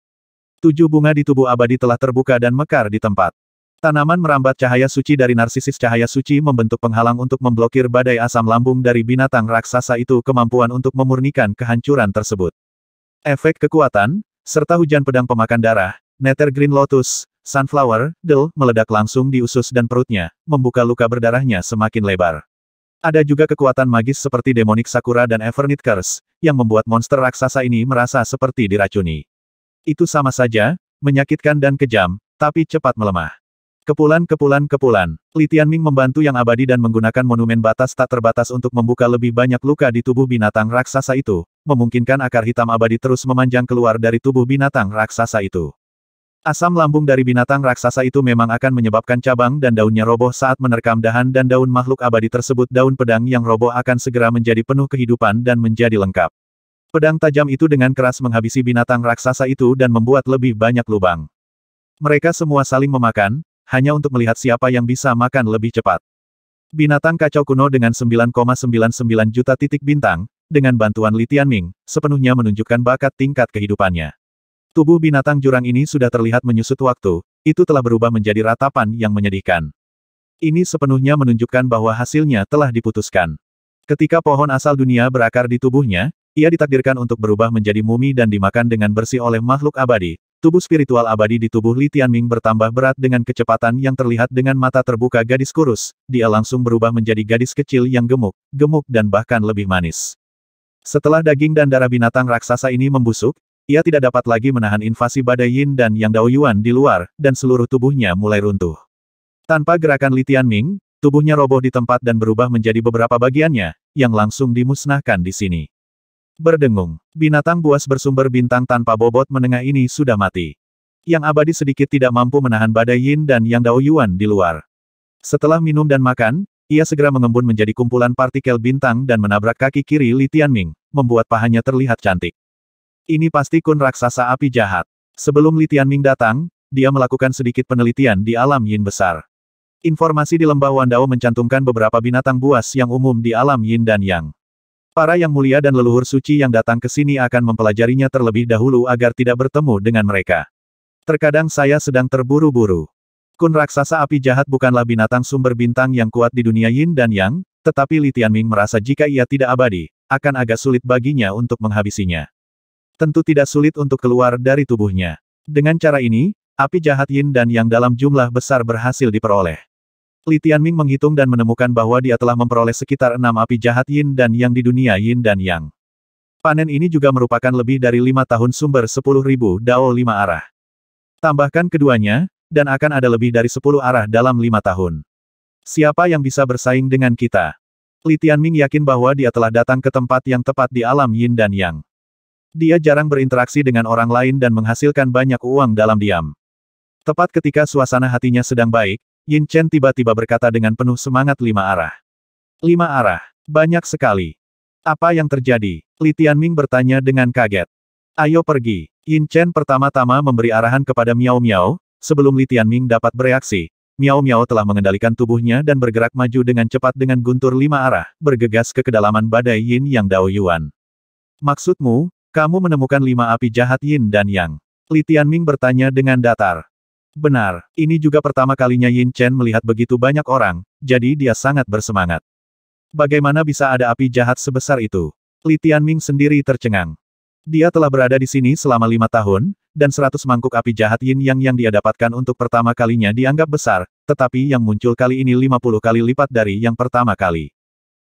[SPEAKER 1] Tujuh bunga di tubuh abadi telah terbuka dan mekar di tempat. Tanaman merambat cahaya suci dari narsisis cahaya suci membentuk penghalang untuk memblokir badai asam lambung dari binatang raksasa itu kemampuan untuk memurnikan kehancuran tersebut. Efek kekuatan, serta hujan pedang pemakan darah, Nether Green Lotus, Sunflower, Del, meledak langsung di usus dan perutnya, membuka luka berdarahnya semakin lebar. Ada juga kekuatan magis seperti Demonic Sakura dan Evernit Curse, yang membuat monster raksasa ini merasa seperti diracuni. Itu sama saja, menyakitkan dan kejam, tapi cepat melemah. Kepulan kepulan kepulan. Li Tianming membantu yang abadi dan menggunakan monumen batas tak terbatas untuk membuka lebih banyak luka di tubuh binatang raksasa itu, memungkinkan akar hitam abadi terus memanjang keluar dari tubuh binatang raksasa itu. Asam lambung dari binatang raksasa itu memang akan menyebabkan cabang dan daunnya roboh saat menerkam dahan dan daun makhluk abadi tersebut daun pedang yang roboh akan segera menjadi penuh kehidupan dan menjadi lengkap. Pedang tajam itu dengan keras menghabisi binatang raksasa itu dan membuat lebih banyak lubang. Mereka semua saling memakan, hanya untuk melihat siapa yang bisa makan lebih cepat. Binatang kacau kuno dengan 9,99 juta titik bintang, dengan bantuan Li Tianming, sepenuhnya menunjukkan bakat tingkat kehidupannya. Tubuh binatang jurang ini sudah terlihat menyusut waktu, itu telah berubah menjadi ratapan yang menyedihkan. Ini sepenuhnya menunjukkan bahwa hasilnya telah diputuskan. Ketika pohon asal dunia berakar di tubuhnya, ia ditakdirkan untuk berubah menjadi mumi dan dimakan dengan bersih oleh makhluk abadi, Tubuh spiritual abadi di tubuh Li Tianming bertambah berat dengan kecepatan yang terlihat dengan mata terbuka gadis kurus, dia langsung berubah menjadi gadis kecil yang gemuk, gemuk dan bahkan lebih manis. Setelah daging dan darah binatang raksasa ini membusuk, ia tidak dapat lagi menahan invasi badai Yin dan Yang Daoyuan di luar, dan seluruh tubuhnya mulai runtuh. Tanpa gerakan Li Tianming, tubuhnya roboh di tempat dan berubah menjadi beberapa bagiannya, yang langsung dimusnahkan di sini. Berdengung. Binatang buas bersumber bintang tanpa bobot menengah ini sudah mati. Yang abadi sedikit tidak mampu menahan badai Yin dan Yang Dao Yuan di luar. Setelah minum dan makan, ia segera mengembun menjadi kumpulan partikel bintang dan menabrak kaki kiri Li Tianming, membuat pahanya terlihat cantik. Ini pasti kun raksasa api jahat. Sebelum Li Tianming datang, dia melakukan sedikit penelitian di alam Yin besar. Informasi di lembah Wandao mencantumkan beberapa binatang buas yang umum di alam Yin dan Yang. Para yang mulia dan leluhur suci yang datang ke sini akan mempelajarinya terlebih dahulu agar tidak bertemu dengan mereka. Terkadang saya sedang terburu-buru. Kun raksasa api jahat bukanlah binatang sumber bintang yang kuat di dunia yin dan yang, tetapi Li Tianming merasa jika ia tidak abadi, akan agak sulit baginya untuk menghabisinya. Tentu tidak sulit untuk keluar dari tubuhnya. Dengan cara ini, api jahat yin dan yang dalam jumlah besar berhasil diperoleh. Li Tianming menghitung dan menemukan bahwa dia telah memperoleh sekitar enam api jahat yin dan yang di dunia yin dan yang. Panen ini juga merupakan lebih dari lima tahun sumber sepuluh ribu dao lima arah. Tambahkan keduanya, dan akan ada lebih dari sepuluh arah dalam lima tahun. Siapa yang bisa bersaing dengan kita? Li Tianming yakin bahwa dia telah datang ke tempat yang tepat di alam yin dan yang. Dia jarang berinteraksi dengan orang lain dan menghasilkan banyak uang dalam diam. Tepat ketika suasana hatinya sedang baik, Yin Chen tiba-tiba berkata dengan penuh semangat lima arah. Lima arah. Banyak sekali. Apa yang terjadi? Li Tianming bertanya dengan kaget. Ayo pergi. Yin Chen pertama-tama memberi arahan kepada Miao Miao, sebelum Li Tianming dapat bereaksi. Miao Miao telah mengendalikan tubuhnya dan bergerak maju dengan cepat dengan guntur lima arah, bergegas ke kedalaman badai Yin Yang Dao Yuan. Maksudmu, kamu menemukan lima api jahat Yin dan Yang? Li Tianming bertanya dengan datar. Benar, ini juga pertama kalinya Yin Chen melihat begitu banyak orang, jadi dia sangat bersemangat. Bagaimana bisa ada api jahat sebesar itu? Li Tianming sendiri tercengang. Dia telah berada di sini selama lima tahun, dan seratus mangkuk api jahat Yin Yang yang dia dapatkan untuk pertama kalinya dianggap besar, tetapi yang muncul kali ini lima puluh kali lipat dari yang pertama kali.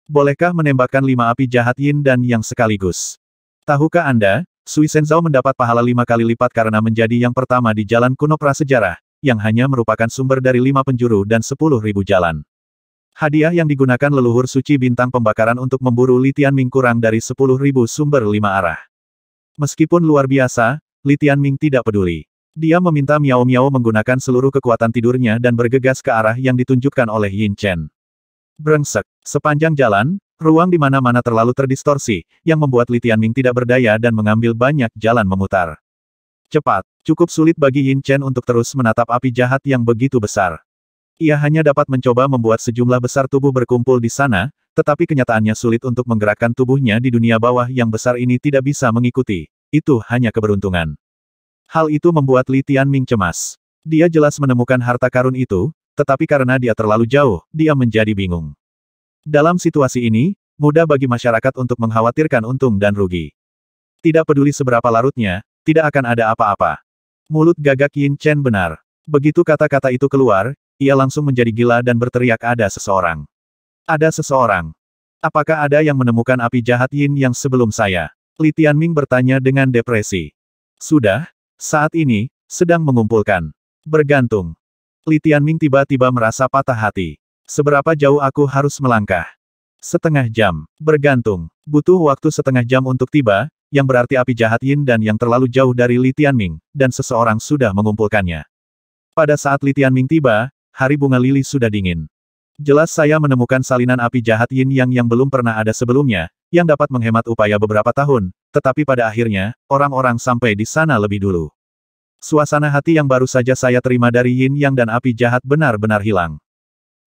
[SPEAKER 1] Bolehkah menembakkan lima api jahat Yin dan Yang sekaligus? Tahukah Anda, Sui Senzao mendapat pahala lima kali lipat karena menjadi yang pertama di jalan kuno prasejarah, yang hanya merupakan sumber dari lima penjuru dan sepuluh ribu jalan. Hadiah yang digunakan leluhur suci bintang pembakaran untuk memburu Litian Ming kurang dari sepuluh ribu sumber lima arah. Meskipun luar biasa, Litian Ming tidak peduli. Dia meminta Miao Miao menggunakan seluruh kekuatan tidurnya dan bergegas ke arah yang ditunjukkan oleh Yin Chen. Brengsek. Sepanjang jalan, Ruang di mana-mana terlalu terdistorsi, yang membuat Li Tianming tidak berdaya dan mengambil banyak jalan memutar. Cepat, cukup sulit bagi Yin Chen untuk terus menatap api jahat yang begitu besar. Ia hanya dapat mencoba membuat sejumlah besar tubuh berkumpul di sana, tetapi kenyataannya sulit untuk menggerakkan tubuhnya di dunia bawah yang besar ini tidak bisa mengikuti. Itu hanya keberuntungan. Hal itu membuat Li Tianming cemas. Dia jelas menemukan harta karun itu, tetapi karena dia terlalu jauh, dia menjadi bingung. Dalam situasi ini, mudah bagi masyarakat untuk mengkhawatirkan untung dan rugi. Tidak peduli seberapa larutnya, tidak akan ada apa-apa. Mulut gagak Yin Chen benar. Begitu kata-kata itu keluar, ia langsung menjadi gila dan berteriak ada seseorang. Ada seseorang. Apakah ada yang menemukan api jahat Yin yang sebelum saya? Li Tianming bertanya dengan depresi. Sudah, saat ini, sedang mengumpulkan. Bergantung. Li Tianming tiba-tiba merasa patah hati. Seberapa jauh aku harus melangkah? Setengah jam. Bergantung. Butuh waktu setengah jam untuk tiba, yang berarti api jahat Yin dan yang terlalu jauh dari Li Tianming, dan seseorang sudah mengumpulkannya. Pada saat Li Tianming tiba, hari bunga lili sudah dingin. Jelas saya menemukan salinan api jahat Yin Yang yang belum pernah ada sebelumnya, yang dapat menghemat upaya beberapa tahun, tetapi pada akhirnya, orang-orang sampai di sana lebih dulu. Suasana hati yang baru saja saya terima dari Yin Yang dan api jahat benar-benar hilang.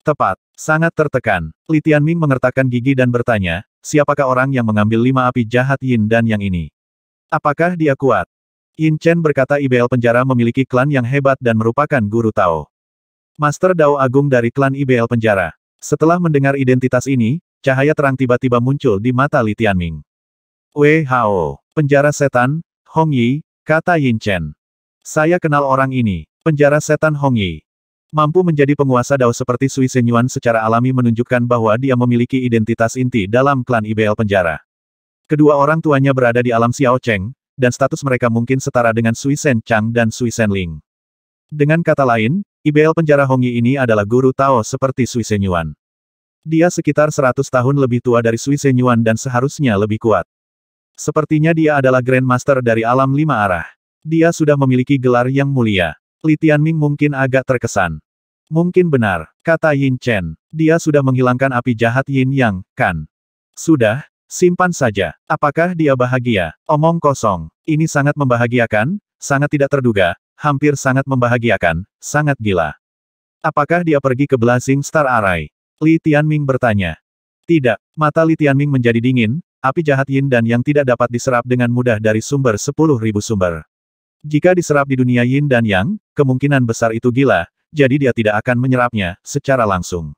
[SPEAKER 1] Tepat. Sangat tertekan. Li Tianming mengertakkan gigi dan bertanya, siapakah orang yang mengambil lima api jahat Yin dan Yang ini? Apakah dia kuat? Yin Chen berkata IBL penjara memiliki klan yang hebat dan merupakan guru Tao. Master Dao Agung dari klan IBL penjara. Setelah mendengar identitas ini, cahaya terang tiba-tiba muncul di mata Li Tianming. Wei Hao, penjara setan, Hong Yi, kata Yin Chen. Saya kenal orang ini, penjara setan Hong Yi. Mampu menjadi penguasa Dao seperti Sui Senyuan secara alami menunjukkan bahwa dia memiliki identitas inti dalam klan IBL penjara. Kedua orang tuanya berada di alam Xiao Cheng, dan status mereka mungkin setara dengan Sui Sen Chang dan Sui Sen Ling. Dengan kata lain, IBL penjara Hongyi ini adalah guru Tao seperti Sui Senyuan. Dia sekitar 100 tahun lebih tua dari Sui Senyuan dan seharusnya lebih kuat. Sepertinya dia adalah Grandmaster dari alam lima arah. Dia sudah memiliki gelar yang mulia. Li Tianming mungkin agak terkesan. Mungkin benar, kata Yin Chen. Dia sudah menghilangkan api jahat Yin Yang, kan? Sudah, simpan saja. Apakah dia bahagia? Omong kosong. Ini sangat membahagiakan, sangat tidak terduga, hampir sangat membahagiakan, sangat gila. Apakah dia pergi ke Blazing Star Array? Li Tianming bertanya. Tidak, mata Li Tianming menjadi dingin, api jahat Yin dan yang tidak dapat diserap dengan mudah dari sumber sepuluh sumber. Jika diserap di dunia yin dan yang, kemungkinan besar itu gila, jadi dia tidak akan menyerapnya secara langsung.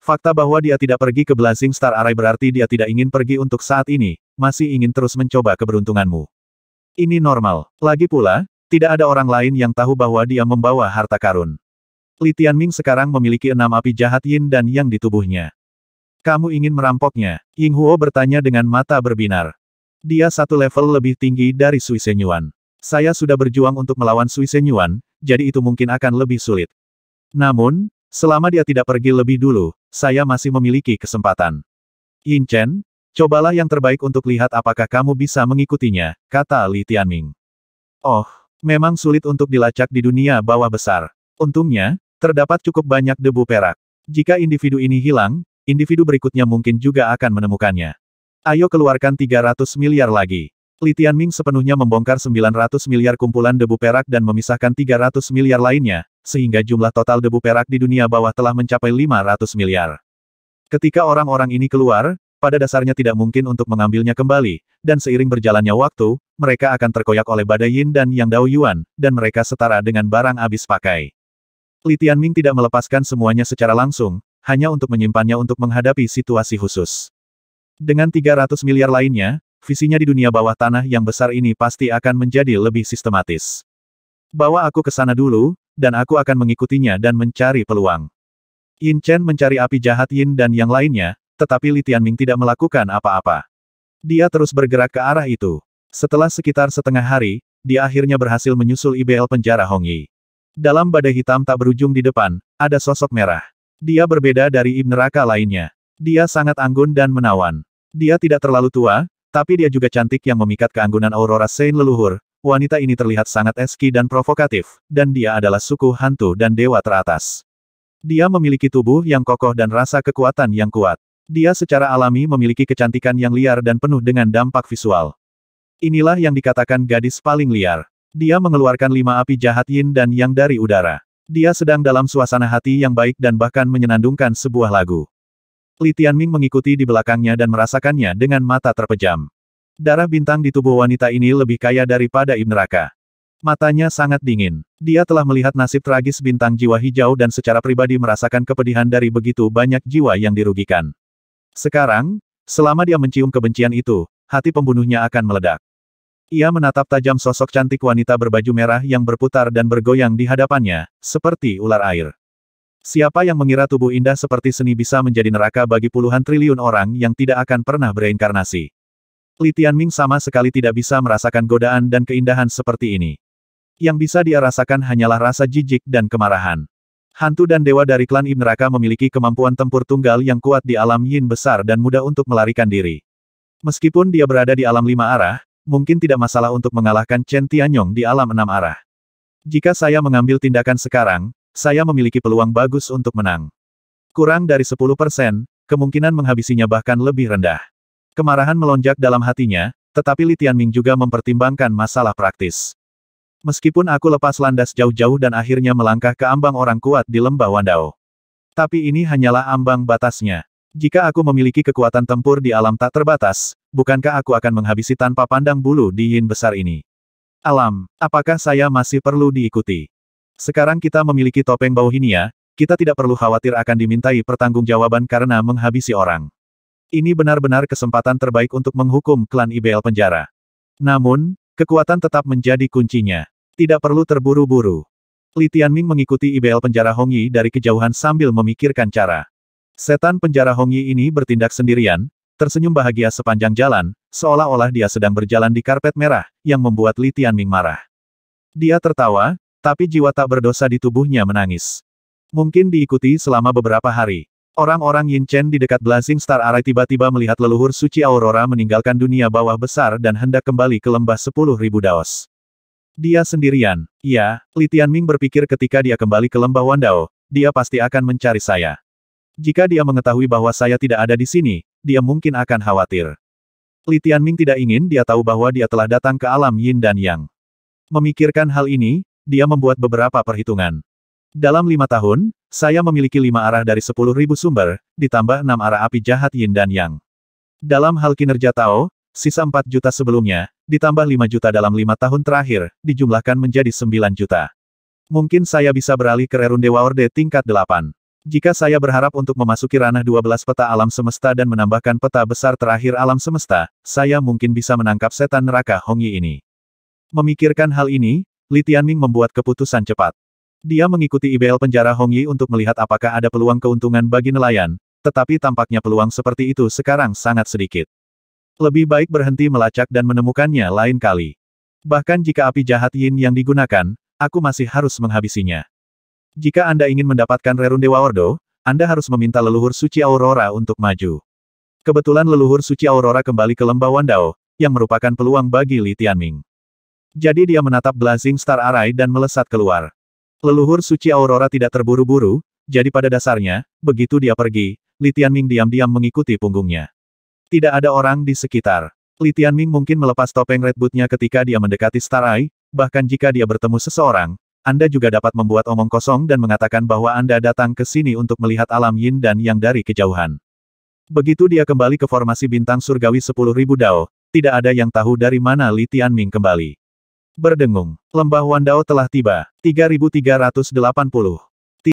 [SPEAKER 1] Fakta bahwa dia tidak pergi ke Blazing Star Array berarti dia tidak ingin pergi untuk saat ini, masih ingin terus mencoba keberuntunganmu. Ini normal. Lagi pula, tidak ada orang lain yang tahu bahwa dia membawa harta karun. Li Tianming sekarang memiliki enam api jahat yin dan yang di tubuhnya. Kamu ingin merampoknya? Ying Huo bertanya dengan mata berbinar. Dia satu level lebih tinggi dari Sui Senyuan. Saya sudah berjuang untuk melawan Sui Senyuan, jadi itu mungkin akan lebih sulit. Namun, selama dia tidak pergi lebih dulu, saya masih memiliki kesempatan. Yin Chen, cobalah yang terbaik untuk lihat apakah kamu bisa mengikutinya, kata Li Tianming. Oh, memang sulit untuk dilacak di dunia bawah besar. Untungnya, terdapat cukup banyak debu perak. Jika individu ini hilang, individu berikutnya mungkin juga akan menemukannya. Ayo keluarkan 300 miliar lagi. Li Tianming sepenuhnya membongkar 900 miliar kumpulan debu perak dan memisahkan 300 miliar lainnya, sehingga jumlah total debu perak di dunia bawah telah mencapai 500 miliar. Ketika orang-orang ini keluar, pada dasarnya tidak mungkin untuk mengambilnya kembali, dan seiring berjalannya waktu, mereka akan terkoyak oleh badai Yin dan Yang Dao Yuan, dan mereka setara dengan barang habis pakai. Li Tianming tidak melepaskan semuanya secara langsung, hanya untuk menyimpannya untuk menghadapi situasi khusus. Dengan 300 miliar lainnya, visinya di dunia bawah tanah yang besar ini pasti akan menjadi lebih sistematis. Bawa aku ke sana dulu, dan aku akan mengikutinya dan mencari peluang. Yin Chen mencari api jahat Yin dan yang lainnya, tetapi Li Tianming tidak melakukan apa-apa. Dia terus bergerak ke arah itu. Setelah sekitar setengah hari, dia akhirnya berhasil menyusul IBL penjara Hong Yi. Dalam badai hitam tak berujung di depan, ada sosok merah. Dia berbeda dari ibn raka lainnya. Dia sangat anggun dan menawan. Dia tidak terlalu tua, tapi dia juga cantik yang memikat keanggunan aurora Saint leluhur, wanita ini terlihat sangat eski dan provokatif, dan dia adalah suku hantu dan dewa teratas. Dia memiliki tubuh yang kokoh dan rasa kekuatan yang kuat. Dia secara alami memiliki kecantikan yang liar dan penuh dengan dampak visual. Inilah yang dikatakan gadis paling liar. Dia mengeluarkan lima api jahat yin dan yang dari udara. Dia sedang dalam suasana hati yang baik dan bahkan menyenandungkan sebuah lagu. Li Tianming mengikuti di belakangnya dan merasakannya dengan mata terpejam. Darah bintang di tubuh wanita ini lebih kaya daripada Ibn Raka. Matanya sangat dingin. Dia telah melihat nasib tragis bintang jiwa hijau dan secara pribadi merasakan kepedihan dari begitu banyak jiwa yang dirugikan. Sekarang, selama dia mencium kebencian itu, hati pembunuhnya akan meledak. Ia menatap tajam sosok cantik wanita berbaju merah yang berputar dan bergoyang di hadapannya, seperti ular air. Siapa yang mengira tubuh indah seperti seni bisa menjadi neraka bagi puluhan triliun orang yang tidak akan pernah bereinkarnasi? Li Tianming sama sekali tidak bisa merasakan godaan dan keindahan seperti ini. Yang bisa dia rasakan hanyalah rasa jijik dan kemarahan. Hantu dan dewa dari klan Ibn Raka memiliki kemampuan tempur tunggal yang kuat di alam yin besar dan mudah untuk melarikan diri. Meskipun dia berada di alam lima arah, mungkin tidak masalah untuk mengalahkan Chen Tianyong di alam enam arah. Jika saya mengambil tindakan sekarang, saya memiliki peluang bagus untuk menang. Kurang dari 10 persen, kemungkinan menghabisinya bahkan lebih rendah. Kemarahan melonjak dalam hatinya, tetapi Li Tianming juga mempertimbangkan masalah praktis. Meskipun aku lepas landas jauh-jauh dan akhirnya melangkah ke ambang orang kuat di lembah Wandao. Tapi ini hanyalah ambang batasnya. Jika aku memiliki kekuatan tempur di alam tak terbatas, bukankah aku akan menghabisi tanpa pandang bulu di yin besar ini? Alam, apakah saya masih perlu diikuti? Sekarang kita memiliki topeng Bauhinia, kita tidak perlu khawatir akan dimintai pertanggungjawaban karena menghabisi orang. Ini benar-benar kesempatan terbaik untuk menghukum klan IBL penjara. Namun, kekuatan tetap menjadi kuncinya. Tidak perlu terburu-buru. Li Tianming mengikuti IBL penjara Hongyi dari kejauhan sambil memikirkan cara. Setan penjara Hongyi ini bertindak sendirian, tersenyum bahagia sepanjang jalan, seolah-olah dia sedang berjalan di karpet merah, yang membuat Li Tianming marah. Dia tertawa, tapi jiwa tak berdosa di tubuhnya menangis. Mungkin diikuti selama beberapa hari. Orang-orang Yin Chen di dekat Blazing Star Array tiba-tiba melihat leluhur suci Aurora meninggalkan dunia bawah besar dan hendak kembali ke lembah sepuluh ribu daos. Dia sendirian. Ya, Li Tianming berpikir ketika dia kembali ke lembah Wandao, dia pasti akan mencari saya. Jika dia mengetahui bahwa saya tidak ada di sini, dia mungkin akan khawatir. Li Tianming tidak ingin dia tahu bahwa dia telah datang ke alam Yin dan Yang. Memikirkan hal ini, dia membuat beberapa perhitungan. Dalam lima tahun, saya memiliki lima arah dari sepuluh ribu sumber, ditambah enam arah api jahat Yin dan Yang. Dalam hal kinerja Tao, sisa empat juta sebelumnya, ditambah lima juta dalam lima tahun terakhir, dijumlahkan menjadi sembilan juta. Mungkin saya bisa beralih ke rerun Dewa Orde tingkat delapan. Jika saya berharap untuk memasuki ranah 12 peta alam semesta dan menambahkan peta besar terakhir alam semesta, saya mungkin bisa menangkap setan neraka Hongyi ini. Memikirkan hal ini, Li Tianming membuat keputusan cepat. Dia mengikuti IBL penjara Hong Yi untuk melihat apakah ada peluang keuntungan bagi nelayan, tetapi tampaknya peluang seperti itu sekarang sangat sedikit. Lebih baik berhenti melacak dan menemukannya lain kali. Bahkan jika api jahat yin yang digunakan, aku masih harus menghabisinya. Jika Anda ingin mendapatkan Rerun Dewa Ordo, Anda harus meminta leluhur suci Aurora untuk maju. Kebetulan leluhur suci Aurora kembali ke lembah Wandao, yang merupakan peluang bagi Li Tianming. Jadi dia menatap Blazing Star Array dan melesat keluar. Leluhur suci Aurora tidak terburu-buru, jadi pada dasarnya, begitu dia pergi, Li Tianming diam-diam mengikuti punggungnya. Tidak ada orang di sekitar. Li Tianming mungkin melepas topeng Red Boot-nya ketika dia mendekati Star Eye, bahkan jika dia bertemu seseorang, Anda juga dapat membuat omong kosong dan mengatakan bahwa Anda datang ke sini untuk melihat alam yin dan yang dari kejauhan. Begitu dia kembali ke formasi bintang surgawi 10.000 Dao, tidak ada yang tahu dari mana Li Tianming kembali. Berdengung, lembah Wandao telah tiba, 3380.